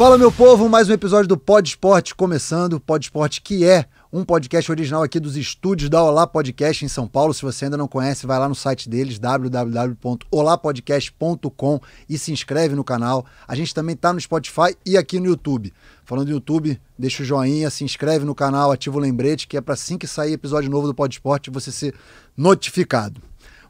Fala, meu povo, mais um episódio do Pod Esporte começando. Pod Esporte que é um podcast original aqui dos estúdios da Olá Podcast em São Paulo. Se você ainda não conhece, vai lá no site deles, www.olapodcast.com e se inscreve no canal. A gente também está no Spotify e aqui no YouTube. Falando do YouTube, deixa o joinha, se inscreve no canal, ativa o lembrete, que é para assim que sair episódio novo do Pod Esporte você ser notificado.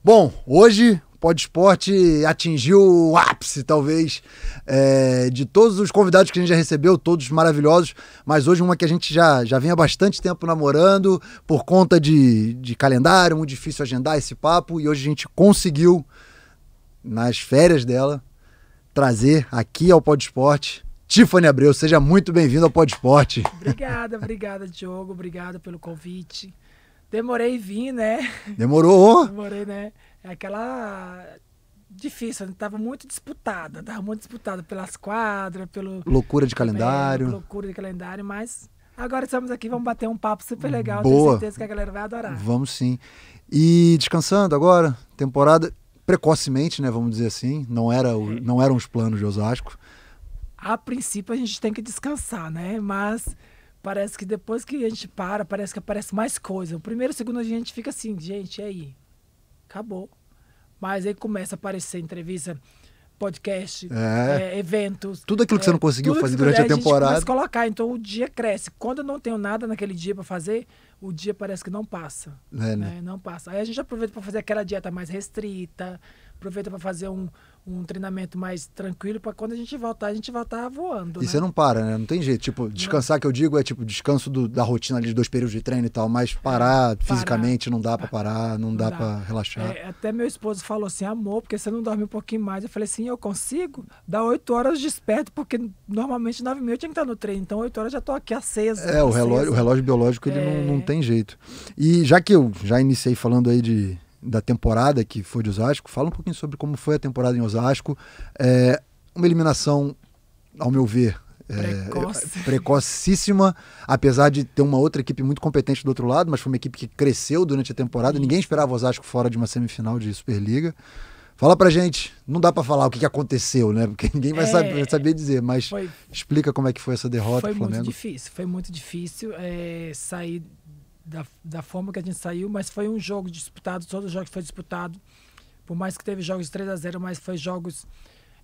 Bom, hoje Pod Esporte atingiu o ápice, talvez, é, de todos os convidados que a gente já recebeu, todos maravilhosos, mas hoje uma que a gente já, já vem há bastante tempo namorando, por conta de, de calendário, muito difícil agendar esse papo, e hoje a gente conseguiu, nas férias dela, trazer aqui ao Pod Esporte Tiffany Abreu, seja muito bem-vindo ao Esporte. Obrigada, obrigada, Diogo, obrigada pelo convite. Demorei vir, né? Demorou? Demorei, né? é aquela difícil, estava né? muito disputada, estava muito disputada pelas quadras, pelo loucura de calendário, é, loucura de calendário, mas agora estamos aqui, vamos bater um papo super legal, Boa. tenho certeza que a galera vai adorar. Vamos sim. E descansando agora, temporada precocemente, né, vamos dizer assim, não era o, é. não eram os planos de Osasco. A princípio a gente tem que descansar, né? Mas parece que depois que a gente para, parece que aparece mais coisa. O primeiro, o segundo a gente fica assim, gente, e aí? acabou. Mas aí começa a aparecer entrevista, podcast, é. É, eventos. Tudo aquilo que você não é, conseguiu fazer durante a, a temporada. Gente colocar, então o dia cresce. Quando eu não tenho nada naquele dia para fazer, o dia parece que não passa. É, né? É, não passa. Aí a gente aproveita para fazer aquela dieta mais restrita, aproveita para fazer um, um treinamento mais tranquilo para quando a gente voltar, a gente voltar voando. E né? você não para, né? Não tem jeito. Tipo, descansar não. que eu digo é tipo descanso do, da rotina ali de dois períodos de treino e tal, mas é, parar, parar. fisicamente não dá para parar, não, não dá, dá. para relaxar. É, até meu esposo falou assim: amor, porque você não dorme um pouquinho mais? Eu falei assim: eu consigo? Dá oito horas desperto, porque normalmente nove e meia eu tinha que estar no treino, então oito horas já tô aqui acesa. É, acesa. o relógio, o relógio biológico ele é... não, não é. tem jeito. E já que eu já iniciei falando aí de da temporada que foi de Osasco. Fala um pouquinho sobre como foi a temporada em Osasco. É, uma eliminação, ao meu ver, é, Precoce. precocíssima, apesar de ter uma outra equipe muito competente do outro lado, mas foi uma equipe que cresceu durante a temporada. Ninguém esperava Osasco fora de uma semifinal de Superliga. Fala pra gente, não dá para falar o que, que, aconteceu, né? Porque ninguém vai é, saber, saber, dizer, mas foi, explica como é que foi essa derrota foi Flamengo. Foi muito difícil, foi muito difícil é, sair da, da forma que a gente saiu, mas foi um jogo disputado, todos os jogos foi disputado. Por mais que teve jogos 3 a 0 mas foi jogos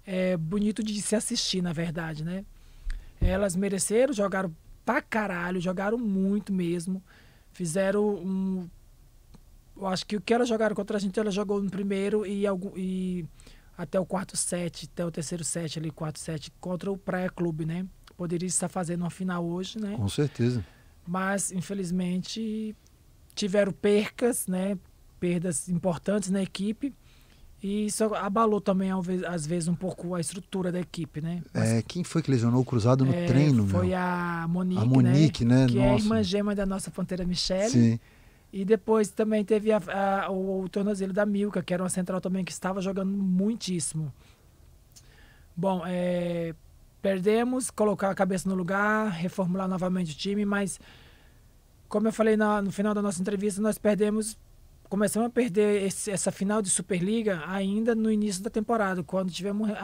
é, bonito de se assistir, na verdade, né? Elas mereceram, jogaram pra caralho, jogaram muito mesmo. Fizeram um. Eu acho que o que elas jogaram contra a gente, elas jogou no primeiro e, e até o quarto set, até o terceiro set ali, quarto set, contra o Praia Clube, né? Poderia estar fazendo uma final hoje, né? Com certeza mas infelizmente tiveram percas, né? Perdas importantes na equipe. E isso abalou também, às vezes, um pouco a estrutura da equipe, né? Mas, é, quem foi que lesionou o cruzado no é, treino? Foi meu? a Monique, a né? Monique né? né? Que é nossa. é a irmã gema da nossa ponteira Michelle. Sim. E depois também teve a, a, o, o, tornozelo da Milka, que era uma central também que estava jogando muitíssimo. Bom, é, Perdemos, colocar a cabeça no lugar, reformular novamente o time, mas como eu falei na, no final da nossa entrevista, nós perdemos, começamos a perder esse, essa final de Superliga ainda no início da temporada, quando tivemos a,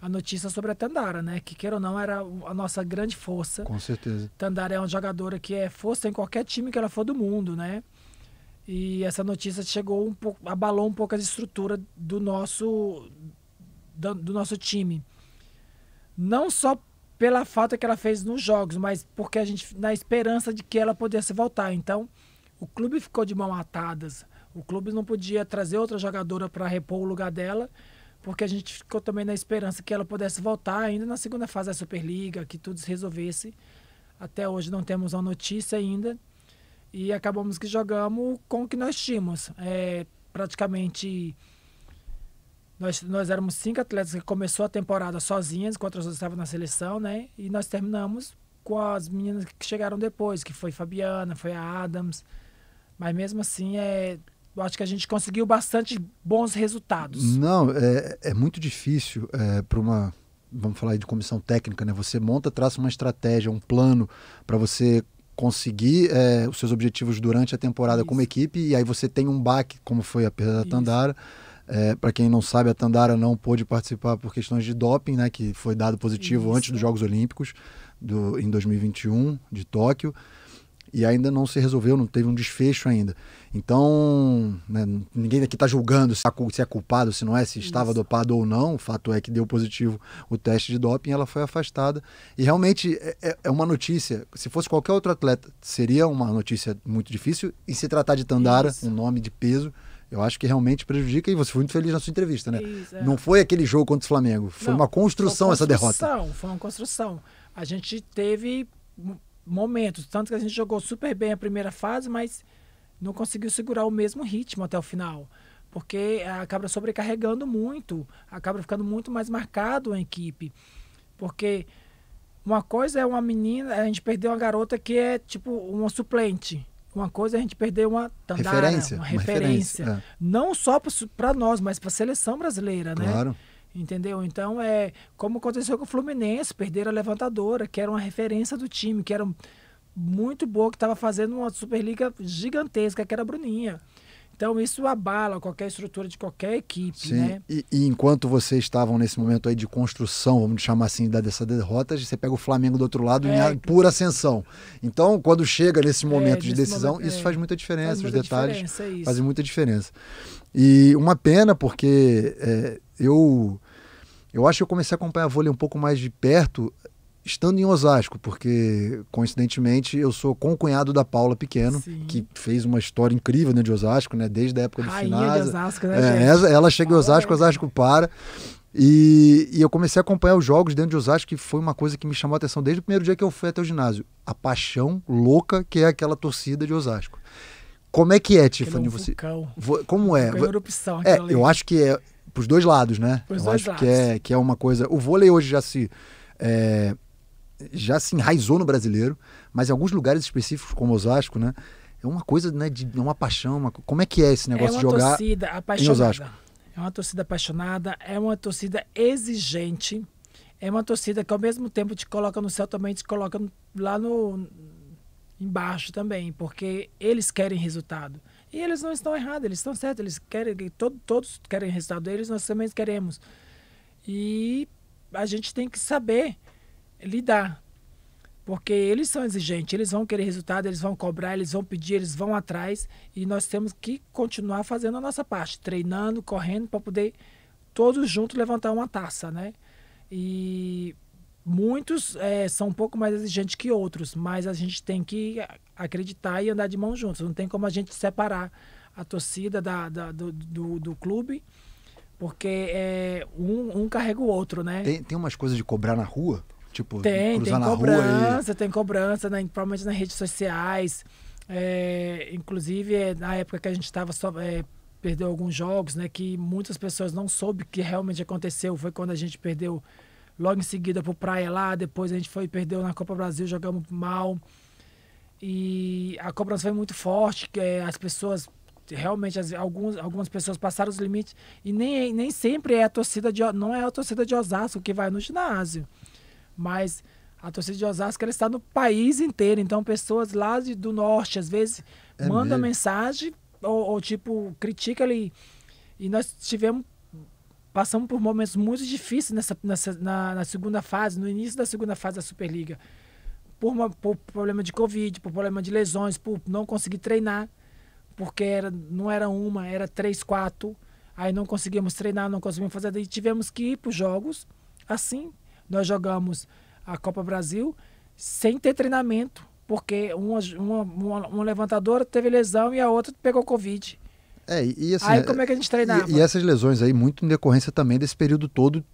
a, a, notícia sobre a Tandara, né? Que queira ou não, era a nossa grande força. Com certeza. Tandara é uma jogadora que é força em qualquer time que ela for do mundo, né? E essa notícia chegou um pouco, abalou um pouco a estrutura do nosso, do, do nosso time não só pela falta que ela fez nos jogos, mas porque a gente na esperança de que ela pudesse voltar. Então, o clube ficou de mão atadas. O clube não podia trazer outra jogadora para repor o lugar dela, porque a gente ficou também na esperança que ela pudesse voltar ainda na segunda fase da Superliga, que tudo se resolvesse. Até hoje não temos uma notícia ainda. E acabamos que jogamos com o que nós tínhamos. É, praticamente nós, nós éramos cinco atletas que começou a temporada sozinhas, enquanto as outras estavam na seleção, né? E nós terminamos com as meninas que chegaram depois, que foi Fabiana, foi a Adams. Mas mesmo assim, é, eu acho que a gente conseguiu bastante bons resultados. Não, é, é muito difícil é, para uma. Vamos falar aí de comissão técnica, né? Você monta, traça uma estratégia, um plano para você conseguir é, os seus objetivos durante a temporada Isso. como equipe, e aí você tem um baque, como foi a perda da Isso. Tandara. É, para quem não sabe, a Tandara não pôde participar por questões de doping, né, que foi dado positivo Isso. antes dos Jogos Olímpicos do, em 2021 de Tóquio. E ainda não se resolveu, não teve um desfecho ainda. Então, né, ninguém aqui está julgando é se, é culpado, se não é, se estava Isso. dopado ou não. O fato é que deu positivo o teste de doping, ela foi afastada. E realmente é, é, é uma notícia. Se fosse qualquer outro atleta, seria uma notícia muito difícil. E se tratar de Tandara, Isso. um nome de peso, eu acho que realmente prejudica e você foi muito feliz na sua entrevista, né? Isso, é. Não foi aquele jogo contra o Flamengo, foi Não, uma construção, foi construção essa derrota. Foi uma construção. A gente teve momentos, tanto que a gente jogou super bem a primeira fase, mas não conseguiu segurar o mesmo ritmo até o final. Porque eh, acaba sobrecarregando muito, acaba ficando muito mais marcado a equipe. Porque uma coisa é uma menina, a gente perdeu uma garota que é tipo uma suplente. Uma coisa é a gente perder uma tandara, referência, uma referência. Uma referência. É. Não só para nós, mas para a seleção brasileira, né? Claro. Entendeu? Então, é como aconteceu com o Fluminense, perder a levantadora, que era uma referência do time, que era muito boa, que estava fazendo uma Superliga gigantesca, que era a Bruninha. Então isso abala qualquer estrutura de qualquer equipe, Sim. né? E, e, enquanto vocês estavam nesse momento aí de construção, vamos chamar assim, da, dessa derrota, você pega o Flamengo do outro lado é, em pura ascensão. Então, quando chega nesse é, momento é, de decisão, momento, isso é, faz muita diferença, faz muita os detalhes diferença, é fazem muita diferença. E uma pena, porque é, eu, eu acho que eu comecei a acompanhar vôlei um pouco mais de perto estando em Osasco, porque coincidentemente eu sou concunhado da Paula Pequeno, Sim. que fez uma história incrível dentro né, de Osasco, né? Desde a época do Rainha Finasa. de Osasco, né? É, ela chega em Osasco, Osasco para. E, e, eu comecei a acompanhar os jogos dentro de Osasco, que foi uma coisa que me chamou a atenção desde o primeiro dia que eu fui até o ginásio. A paixão louca que é aquela torcida de Osasco. Como é que é, Tiffany? Você, como é? Erupção, é eu acho que é pros dois lados, né? Pros eu acho lados. que é que é uma coisa. O vôlei hoje já se é, já se enraizou no brasileiro, mas em alguns lugares específicos, como Osasco, né? É uma coisa, né, de é uma paixão. Uma... Como é que é esse negócio é de jogar torcida apaixonada. em Osasco? É uma torcida apaixonada, é uma torcida exigente, é uma torcida que ao mesmo tempo te coloca no céu também, te coloca lá no embaixo também, porque eles querem resultado. E eles não estão errados, eles estão certos, eles querem, todo, todos querem resultado deles, nós também queremos. E a gente tem que saber lidar. Porque eles são exigentes, eles vão querer resultado, eles vão cobrar, eles vão pedir, eles vão atrás e nós temos que continuar fazendo a nossa parte, treinando, correndo para poder todos juntos levantar uma taça, né? E muitos é, são um pouco mais exigentes que outros, mas a gente tem que acreditar e andar de mão juntos. Não tem como a gente separar a torcida da, da do, do, do clube porque é, um, um, carrega o outro, né? Tem, tem umas coisas de cobrar na rua Tipo, tem, cruzar tem na cobrança, e... tem cobrança, na, né, provavelmente nas redes sociais. É, inclusive, é, na época que a gente estava só. É, perdeu alguns jogos, né? Que muitas pessoas não soube o que realmente aconteceu. Foi quando a gente perdeu logo em seguida pro Praia lá, depois a gente foi perdeu na Copa Brasil, jogamos mal. E a cobrança foi muito forte, que é, as pessoas realmente as, algumas, algumas pessoas passaram os limites e nem, nem sempre é a torcida de não é a torcida de Osasco que vai no ginásio. Mas a torcida de Osasco ela está no país inteiro. Então, pessoas lá de, do norte, às vezes, é mandam mensagem ou, ou, tipo, critica ali. E nós tivemos passamos por momentos muito difíceis nessa, nessa na, na, segunda fase, no início da segunda fase da Superliga. Por, uma, por problema de Covid, por problema de lesões, por não conseguir treinar, porque era, não era uma, era três, quatro. Aí não conseguíamos treinar, não conseguíamos fazer. Daí tivemos que ir para os jogos, assim, nós jogamos a Copa Brasil sem ter treinamento, porque uma, uma, uma, uma levantadora teve lesão e a outra pegou Covid. É, e assim, aí como é que a gente treinava? E, e, essas lesões aí, muito em decorrência também desse período todo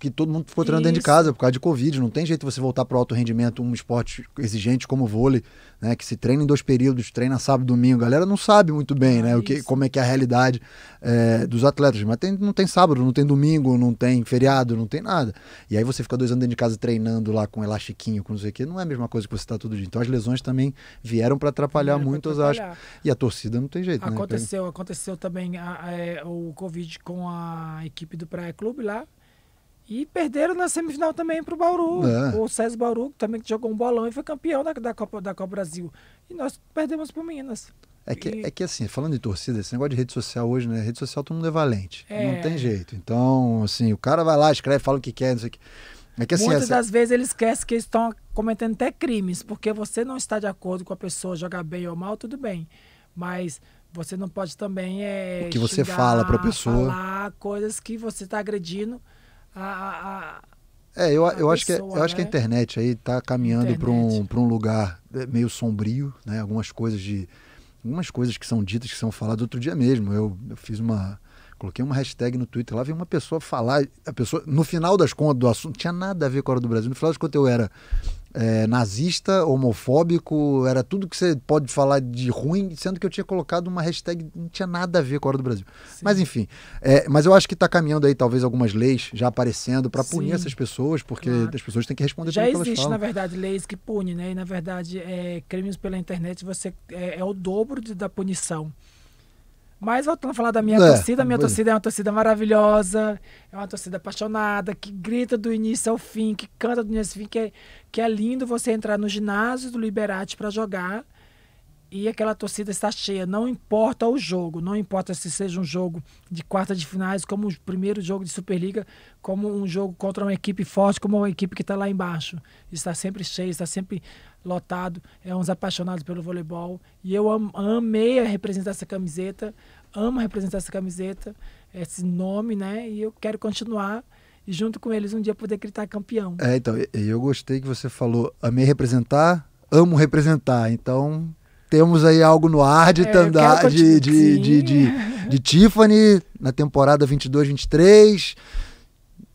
que todo mundo ficou treinando Isso. dentro de casa por causa de Covid. Não tem jeito você voltar para o alto rendimento, um esporte exigente como o vôlei, né? Que se treina em dois períodos, treina sábado e domingo. A galera não sabe muito bem, ah, né? O que, como é que é a realidade é, dos atletas. Mas tem, não tem sábado, não tem domingo, não tem feriado, não tem nada. E aí você fica dois anos dentro de casa treinando lá com elastiquinho, com não sei o quê. Não é a mesma coisa que você está todo dia. Então as lesões também vieram para atrapalhar Vieram muito, eu acho. E a torcida não tem jeito, né? Então, Aconteceu, né? aconteceu também a, a, o Covid com a equipe do Praia Clube lá e perderam na semifinal também para o Bauru. É. O César Bauru também que jogou um bolão e foi campeão da, da, Copa, da Copa Brasil. E nós perdemos para o Minas. É que, e... é que assim, falando de torcida, esse negócio de rede social hoje, né? Rede social todo mundo é valente. É. Não tem jeito. Então, assim, o cara vai lá, escreve, fala o que quer, não sei o que. É que assim, Muitas essa... das vezes ele esquece que estão cometendo até crimes, porque você não está de acordo com a pessoa jogar bem ou mal, tudo bem. Mas você não pode também. É, o que você fala para a pessoa. Falar coisas que você está agredindo a, a é, eu, eu, acho que, é, eu acho que a né? internet aí está caminhando para um, um lugar é, meio sombrio, né? Algumas coisas de algumas coisas que são ditas, que são faladas outro dia mesmo. Eu, eu fiz uma coloquei uma hashtag no Twitter lá, vi uma pessoa falar, a pessoa no final das contas do assunto tinha nada a ver com a hora do Brasil. No final das contas eu era é, nazista, homofóbico, era tudo que você pode falar de ruim, sendo que eu tinha colocado uma hashtag que não tinha nada a ver com a hora do Brasil. Sim. Mas enfim, é, mas eu acho que está caminhando aí talvez algumas leis já aparecendo para punir essas pessoas, porque claro. as pessoas têm que responder. Já existe na verdade leis que punem, né? E na verdade é, crimes pela internet você é, é o dobro de, da punição. Mas voltando a falar da minha é, torcida, a minha torcida é uma torcida maravilhosa, é uma torcida apaixonada, que grita do início ao fim, que canta do início ao fim, que é, que é lindo você entrar no ginásio do Liberati para jogar e aquela torcida está cheia. Não importa o jogo, não importa se seja um jogo de quarta de finais, como o primeiro jogo de Superliga, como um jogo contra uma equipe forte, como uma equipe que está lá embaixo. Está sempre cheia, está sempre lotado, é uns apaixonados pelo voleibol. E eu am, amei representar essa camiseta, amo representar essa camiseta, esse nome, né? E eu quero continuar e junto com eles um dia poder gritar campeão. É, então, eu gostei que você falou, amei representar, amo representar. Então, temos aí algo no ar de, é, de, de, de, de, de Tiffany na temporada 22-23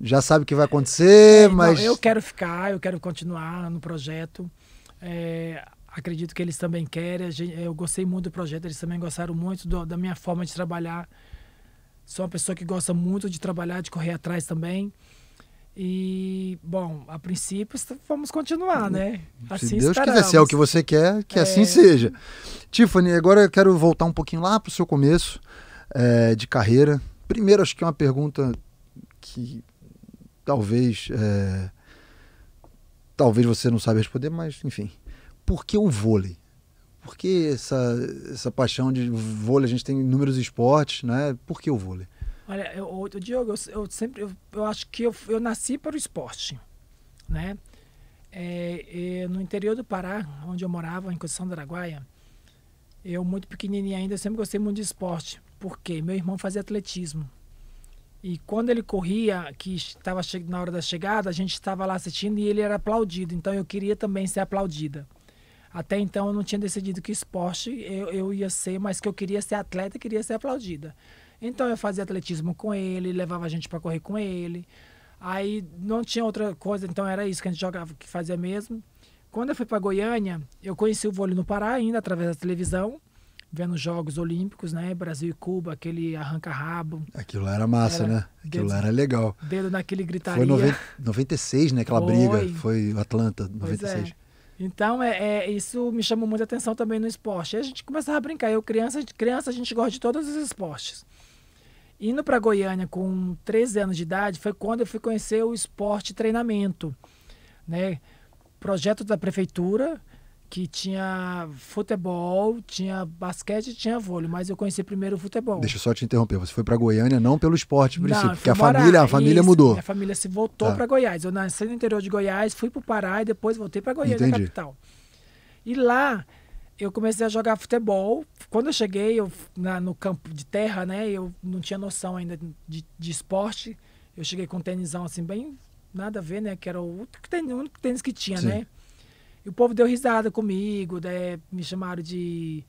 já sabe o que vai acontecer, é, mas. Não, eu quero ficar, eu quero continuar no projeto. É, acredito que eles também querem. Eu gostei muito do projeto, eles também gostaram muito do, da minha forma de trabalhar. Sou uma pessoa que gosta muito de trabalhar, de correr atrás também. E, bom, a princípio vamos continuar, hum, né? Assim Se Deus quiser, se é o que você quer, que é... assim seja. Tiffany, agora eu quero voltar um pouquinho lá para o seu começo é, de carreira. Primeiro, acho que é uma pergunta que talvez é, Talvez você não saiba responder, mas enfim. Por que o vôlei? Por que essa, essa paixão de vôlei? A gente tem inúmeros esportes, né? Por que o vôlei? Olha, eu, eu Diogo, eu, eu sempre, eu, eu, acho que eu, eu nasci para o esporte, né? É, é, no interior do Pará, onde eu morava, em Conceição do Araguaia, eu muito pequenininho ainda, sempre gostei muito de esporte, porque meu irmão fazia atletismo. E quando ele corria, que estava na hora da chegada, a gente estava lá assistindo e ele era aplaudido. Então eu queria também ser aplaudida. Até então eu não tinha decidido que esporte eu, eu ia ser, mas que eu queria ser atleta e queria ser aplaudida. Então eu fazia atletismo com ele, levava a gente para correr com ele. Aí não tinha outra coisa, então era isso que a gente jogava, que fazia mesmo. Quando eu fui para Goiânia, eu conheci o vôlei no Pará ainda através da televisão vendo jogos olímpicos, né? Brasil e Cuba, aquele arranca-rabo. Aquilo lá era massa, era, né? Aquilo dedo, lá era legal. Dedo naquele gritaria. Foi 90, 96, né? Aquela Foi. briga. Foi Atlanta, 96. É. Então, é, é, isso me chamou muita atenção também no esporte. a gente começava a brincar. Eu, criança, criança, a gente gosta de todos os esportes. Indo para Goiânia com 13 anos de idade foi quando eu fui conhecer o esporte treinamento, né? Projeto da prefeitura, que tinha futebol, tinha basquete, tinha vôlei, mas eu conheci primeiro o futebol. Deixa eu só te interromper. Você foi para Goiânia não pelo esporte, por princípio, porque a família, a família isso, mudou. A família se voltou tá. para Goiás. Eu nasci no interior de Goiás, fui para o Pará e depois voltei para Goiânia, Entendi. capital. E lá eu comecei a jogar futebol. Quando eu cheguei eu, na, no campo de terra, né, eu não tinha noção ainda de, de esporte. Eu cheguei com um tênisão assim bem nada a ver, né, que era o único tênis, o único tênis que tinha, Sim. né? E o povo deu risada comigo, né? me chamaram de,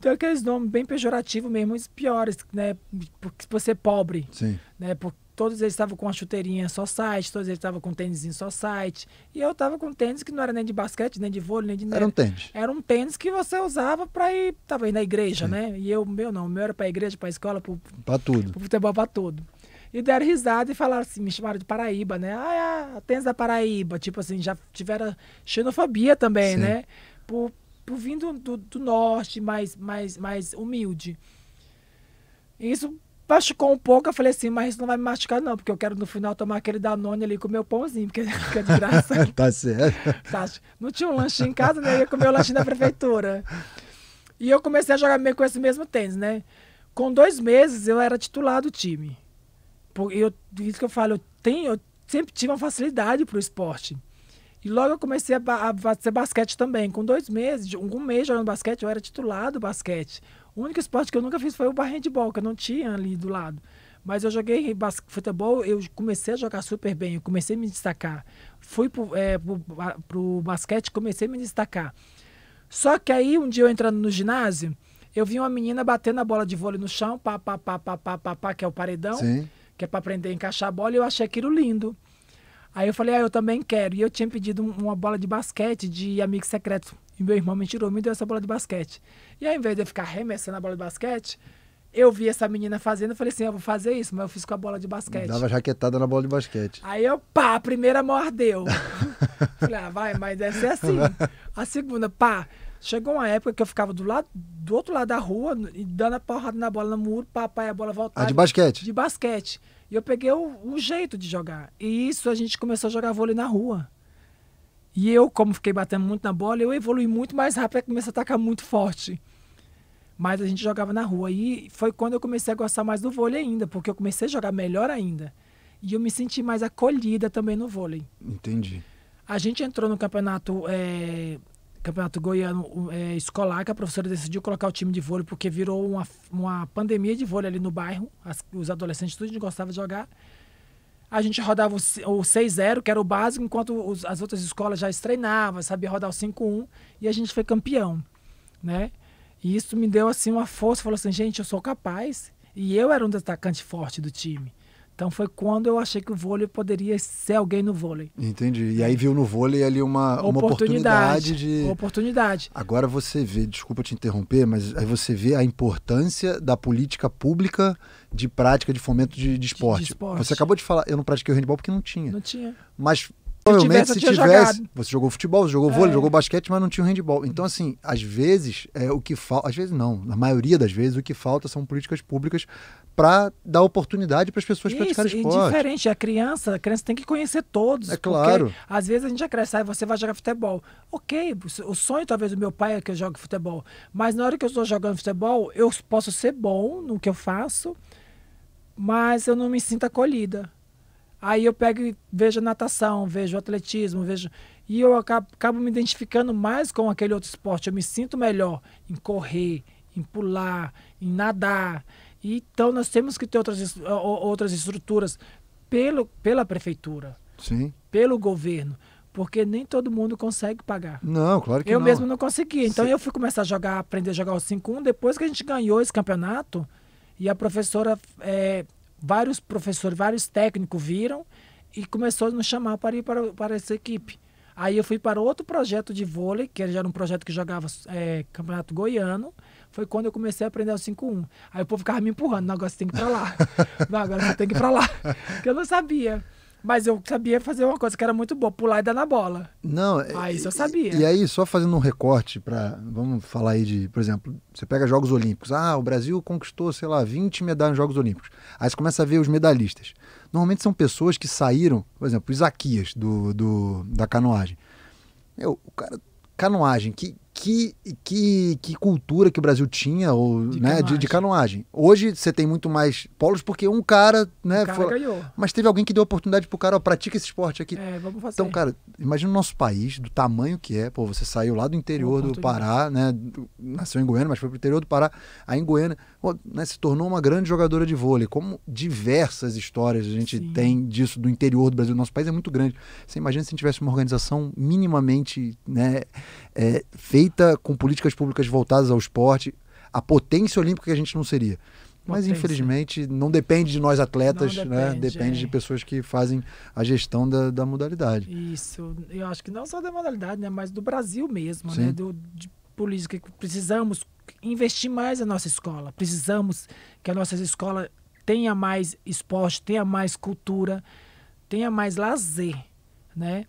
de aqueles nomes bem pejorativos mesmo, os piores, né? Porque você é pobre. Sim. Né? Porque todos eles estavam com a chuteirinha só site, todos eles estavam com tênis só site. E eu estava com tênis que não era nem de basquete, nem de vôlei, nem de Era um tênis. Era um tênis que você usava para ir, tava na igreja, Sim. né? E eu, meu não, o meu era para igreja, para escola, para tudo. Para futebol, para tudo. E deram risada e falaram assim, me chamaram de Paraíba, né? Ah, é Atenas da Paraíba. Tipo assim, já tiveram xenofobia também, Sim. né? Por, por vindo do, do, norte, mais, mais, mais humilde. Isso machucou um pouco, eu falei assim, mas isso não vai me machucar não, porque eu quero no final tomar aquele Danone ali com o meu pãozinho, porque é de graça. tá certo. Tá, não tinha um lanche em casa, né? Eu ia comer o lanche da prefeitura. E eu comecei a jogar meio com esse mesmo tênis, né? Com dois meses eu era titular do time eu, isso que eu falo, eu, tenho, eu sempre tive uma facilidade para o esporte. E logo eu comecei a, a, fazer basquete também. Com dois meses, um mês jogando basquete, eu era titulado basquete. O único esporte que eu nunca fiz foi o de bola, que eu não tinha ali do lado. Mas eu joguei futebol, eu comecei a jogar super bem, eu comecei a me destacar. Fui pro, é, pro, pro basquete, comecei a me destacar. Só que aí, um dia eu entrando no ginásio, eu vi uma menina batendo a bola de vôlei no chão, pá, pá, pá, pá, pá, pá, pá que é o paredão. Sim que é para aprender a encaixar a bola, e eu achei aquilo lindo. Aí eu falei, ah, eu também quero. E eu tinha pedido uma bola de basquete de amigo secreto. E meu irmão me tirou, me deu essa bola de basquete. E aí, ao invés de eu ficar arremessando a bola de basquete, eu vi essa menina fazendo, eu falei assim, ah, eu vou fazer isso, mas eu fiz com a bola de basquete. Dava jaquetada na bola de basquete. Aí eu, pá, a primeira mordeu. falei, ah, vai, mas deve ser é assim. A segunda, pá. Chegou uma época que eu ficava do lado do outro lado da rua e dando a porrada na bola no muro, papai a bola voltava. Ah, de basquete? De basquete. E eu peguei o, o, jeito de jogar. E isso a gente começou a jogar vôlei na rua. E eu, como fiquei batendo muito na bola, eu evolui muito mais rápido, comecei a atacar muito forte. Mas a gente jogava na rua. E foi quando eu comecei a gostar mais do vôlei ainda, porque eu comecei a jogar melhor ainda. E eu me senti mais acolhida também no vôlei. Entendi. A gente entrou no campeonato é, Campeonato Goiano é, Escolar, que a professora decidiu colocar o time de vôlei porque virou uma, uma pandemia de vôlei ali no bairro. As, os adolescentes tudo gostavam de jogar. A gente rodava o, o 6-0, que era o básico, enquanto os, as outras escolas já treinavam, sabia rodar o 5-1, e a gente foi campeão, né? E isso me deu assim uma força, falou assim, gente, eu sou capaz. E eu era um destacante forte do time. Então foi quando eu achei que o vôlei poderia ser alguém no vôlei. Entendi. E aí viu no vôlei ali uma oportunidade, uma oportunidade de. Oportunidade. Agora você vê, desculpa te interromper, mas aí você vê a importância da política pública de prática de fomento de, de, esporte. de, de esporte. Você acabou de falar, eu não pratiquei o handball porque não tinha. Não tinha. Mas Provavelmente, se tivesse, você jogou futebol, você jogou vôlei, é. jogou basquete, mas não tinha o handball. Então, assim, às vezes, é o que falta. Às vezes, não. Na maioria das vezes, o que falta são políticas públicas para dar oportunidade para as pessoas Isso, praticarem esporte. É diferente. A criança, a criança tem que conhecer todos. É claro. Às vezes a gente já cresce, aí ah, você vai jogar futebol. Ok, o sonho talvez do meu pai é que eu jogue futebol. Mas na hora que eu estou jogando futebol, eu posso ser bom no que eu faço, mas eu não me sinto acolhida. Aí eu pego e vejo natação, vejo atletismo, vejo. E eu acabo, acabo me identificando mais com aquele outro esporte. Eu me sinto melhor em correr, em pular, em nadar. Então nós temos que ter outras, outras estruturas pelo, pela prefeitura, Sim. pelo governo, porque nem todo mundo consegue pagar. Não, claro que eu não. Eu mesmo não consegui. Então Sim. eu fui começar a jogar, aprender a jogar o 5-1 depois que a gente ganhou esse campeonato e a professora é, vários professores, vários técnicos viram e começou a nos chamar para ir para, para essa equipe. Aí eu fui para outro projeto de vôlei, que era um projeto que jogava é, campeonato goiano. Foi quando eu comecei a aprender o 5-1. Aí o povo ficava me empurrando, não, agora você tem que ir para lá. não, agora você tem que ir para lá. Porque eu não sabia. Mas eu sabia fazer uma coisa que era muito boa, pular e dar na bola. Não, é, aí ah, isso eu sabia. E, e aí, só fazendo um recorte para, vamos falar aí de, por exemplo, você pega Jogos Olímpicos. Ah, o Brasil conquistou, sei lá, 20 medalhas nos Jogos Olímpicos. Aí você começa a ver os medalhistas. Normalmente são pessoas que saíram, por exemplo, Isaquias do, do da canoagem. Meu, o cara canoagem, que, que, que, que cultura que o Brasil tinha ou, de, né, canoagem. De, de, canoagem. Hoje você tem muito mais polos porque um cara, né, cara foi... ganhou. Mas teve alguém que deu oportunidade pro cara, ó, pratica esse esporte aqui. É, vamos fazer. Então, cara, imagina o nosso país, do tamanho que é. Pô, você saiu lá do interior do Pará, né? Nasceu em Goiânia, mas foi pro interior do Pará. Aí em Goiânia, pô, né, se tornou uma grande jogadora de vôlei. Como diversas histórias a gente Sim. tem disso do interior do Brasil. Nosso país é muito grande. Você imagina se a gente tivesse uma organização minimamente, né? é, feita com políticas públicas voltadas ao esporte, a potência olímpica que a gente não seria. Mas infelizmente não depende de nós atletas, depende, né? Depende é. de pessoas que fazem a gestão da, da modalidade. Isso, eu acho que não só da modalidade, né? Mas do Brasil mesmo, né? Do, de política precisamos investir mais na nossa escola. Precisamos que a nossa escola tenha mais esporte, tenha mais cultura, tenha mais lazer, né?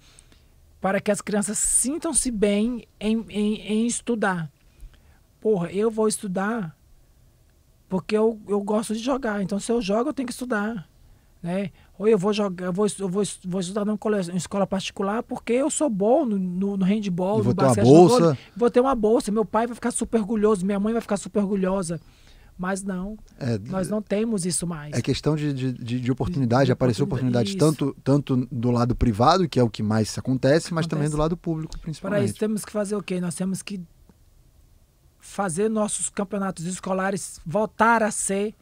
para que as crianças sintam-se bem em, em, em, estudar. Porra, eu vou estudar porque eu, eu gosto de jogar. Então, se eu jogo, eu tenho que estudar. Né? Ou eu vou jogar, eu vou, eu vou, vou estudar numa, colégio, escola particular porque eu sou bom no, no, no handball, e vou no ter uma bolsa. vou ter uma bolsa. Meu pai vai ficar super orgulhoso, minha mãe vai ficar super orgulhosa. Mas não, é, nós não temos isso mais. É questão de, de, de oportunidade, de, apareceu oportunidade, oportunidade tanto, tanto do lado privado, que é o que mais acontece, mas acontece. também do lado público, principalmente. Para isso, temos que fazer o quê? Nós temos que fazer nossos campeonatos escolares voltar a ser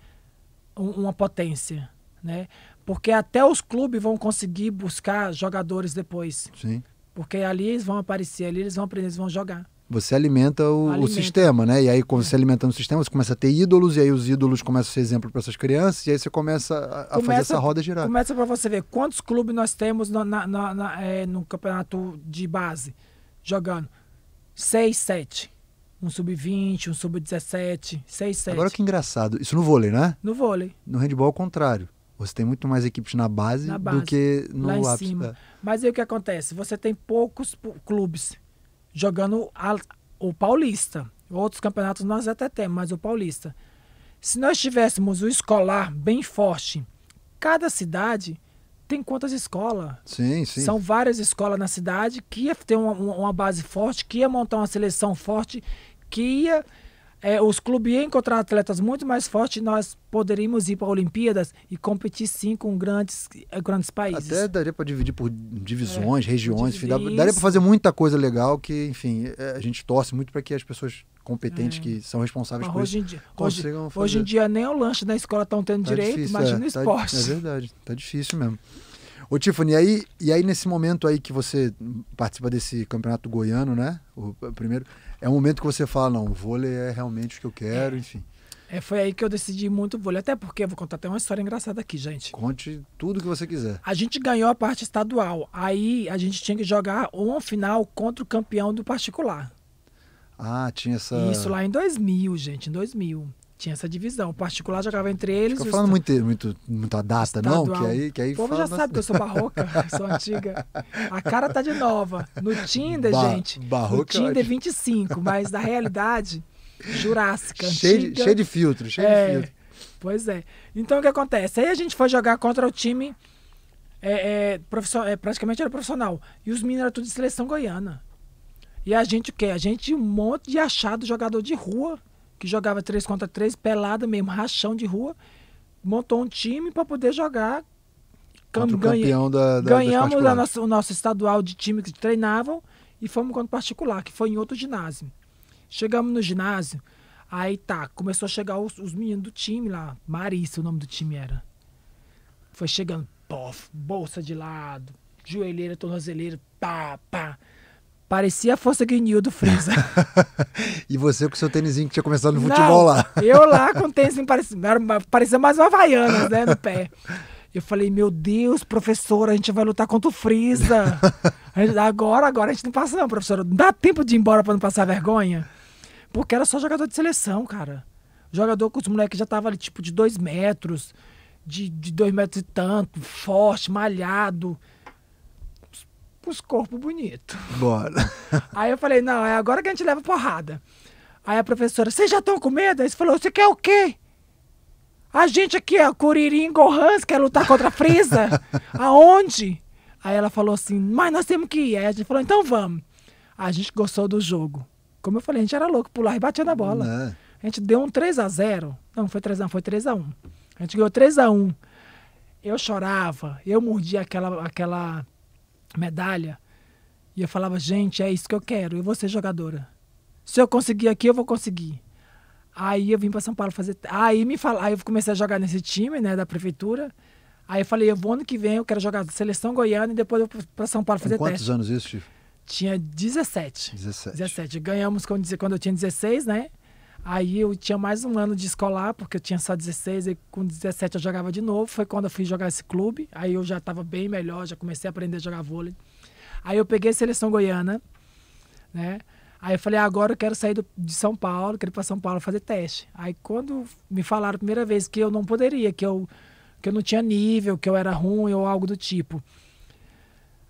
um, uma potência, né? Porque até os clubes vão conseguir buscar jogadores depois. Sim. Porque ali eles vão aparecer, ali eles vão aprender, eles vão jogar você alimenta o, alimenta o, sistema, né? E aí, quando você alimentando o sistema, você começa a ter ídolos, e aí os ídolos começam a ser exemplo para essas crianças, e aí você começa a, a começa, fazer essa roda girar. Começa para você ver quantos clubes nós temos no, na, na, é, no campeonato de base jogando. Seis, sete. Um sub-20, um sub-17, seis, sete. Agora que engraçado. Isso no vôlei, né? No vôlei. No handball, ao contrário. Você tem muito mais equipes na base, na base do que no lá ápice. Cima. É. Mas aí o que acontece? Você tem poucos clubes jogando a, o Paulista. Outros campeonatos nós até temos, mas o Paulista. Se nós tivéssemos o escolar bem forte, cada cidade tem quantas escolas? Sim, sim. São várias escolas na cidade que ia ter uma, uma base forte, que ia montar uma seleção forte, que ia é, os clubes iam encontrar atletas muito mais fortes nós poderíamos ir para Olimpíadas e competir sim com grandes, eh, grandes países. Até daria para dividir por divisões, é, regiões, enfim, daria para fazer muita coisa legal que, enfim, é, a gente torce muito para que as pessoas competentes é. que são responsáveis mas por hoje isso em dia, consigam hoje, fazer. Hoje em dia nem é o lanche na escola estão tendo tá direito, difícil, imagina é, o tá esporte. Tá, é verdade, tá difícil mesmo. Ô Tiffany, aí, e aí nesse momento aí que você participa desse campeonato goiano, né? O primeiro, é um momento que você fala, não, o vôlei é realmente o que eu quero, é. enfim. É, foi aí que eu decidi muito vôlei. Até porque, vou contar até uma história engraçada aqui, gente. Conte tudo que você quiser. A gente ganhou a parte estadual. Aí a gente tinha que jogar uma final contra o campeão do particular. Ah, tinha essa. Isso lá em 2000, gente, em 2000. Tinha essa divisão. O particular jogava entre eles. Fica falando muito, muito, muita data, estadual. não? Que aí, que aí o povo já sabe que eu sou barroca, sou antiga. A cara tá de nova. No Tinder, ba gente. Barroca. No Tinder, ótimo. 25, mas na realidade, jurássica. Cheio, de, cheio de filtro, cheio é, de filtro. Pois é. Então o que acontece? Aí a gente foi jogar contra o time. É, é, profissional, é, praticamente era profissional. E os meninos eram tudo de seleção goiana. E a gente o quê? A gente um monte de achado jogador de rua que jogava 3 contra 3, pelada mesmo, rachão de rua, montou um time para poder jogar. Contra o ganha, campeão da, da Ganhamos da nossa, o nosso estadual de time que treinavam e fomos contra o particular, que foi em outro ginásio. Chegamos no ginásio, aí tá, começou a chegar os, os meninos do time lá, Marissa o nome do time era. Foi chegando, pof, bolsa de lado, joelheira, tornozeleira, pá, pá. Parecia a força guinil do Freeza. e você com seu tênisinho que tinha começado no futebol Não, lá. eu lá com o tênis, parecia, parecia mais uma vaiana né, no pé. Eu falei, meu Deus, professora, a gente vai lutar contra o Freeza. agora, agora a gente não passa não, professora. Não dá tempo de ir embora para não passar vergonha? Porque era só jogador de seleção, cara. Jogador com os moleques já tava ali, tipo, de dois metros, de, de dois metros e tanto, forte, malhado pros corpos bonitos. Bora. Aí eu falei, não, é agora que a gente leva porrada. Aí a professora, vocês já estão com medo? Aí você falou, você quer o quê? A gente aqui, ó, Curirim Gorrans, quer lutar contra a Frieza? Aonde? Aí ela falou assim, mas nós temos que ir. Aí a gente falou, então vamos. A gente gostou do jogo. Como eu falei, a gente era louco, pular e batia na bola. Não. Né? A gente deu um 3 x 0 Não, foi 3 x 1 foi 3 x 1 A gente ganhou 3 x 1 Eu chorava, eu mordia aquela, aquela medalha. E eu falava, gente, é isso que eu quero, eu vou ser jogadora. Se eu conseguir aqui, eu vou conseguir. Aí eu vim para São Paulo fazer. Aí me fala, aí eu comecei a jogar nesse time, né, da prefeitura. Aí eu falei, eu vou ano que vem, eu quero jogar seleção goiana e depois eu vou para São Paulo fazer com quantos teste. anos isso, Chico? Tinha 17. 17. 17. Ganhamos quando eu tinha 16, né? Aí eu tinha mais um ano de escolar, porque eu tinha só 16, e com 17 eu jogava de novo. Foi quando eu fui jogar esse clube. Aí eu já estava bem melhor, já comecei a aprender a jogar vôlei. Aí eu peguei a seleção goiana, né? Aí eu falei, ah, agora eu quero sair do, de São Paulo, quero ir para São Paulo fazer teste. Aí quando me falaram a primeira vez que eu não poderia, que eu, que eu não tinha nível, que eu era ruim ou algo do tipo.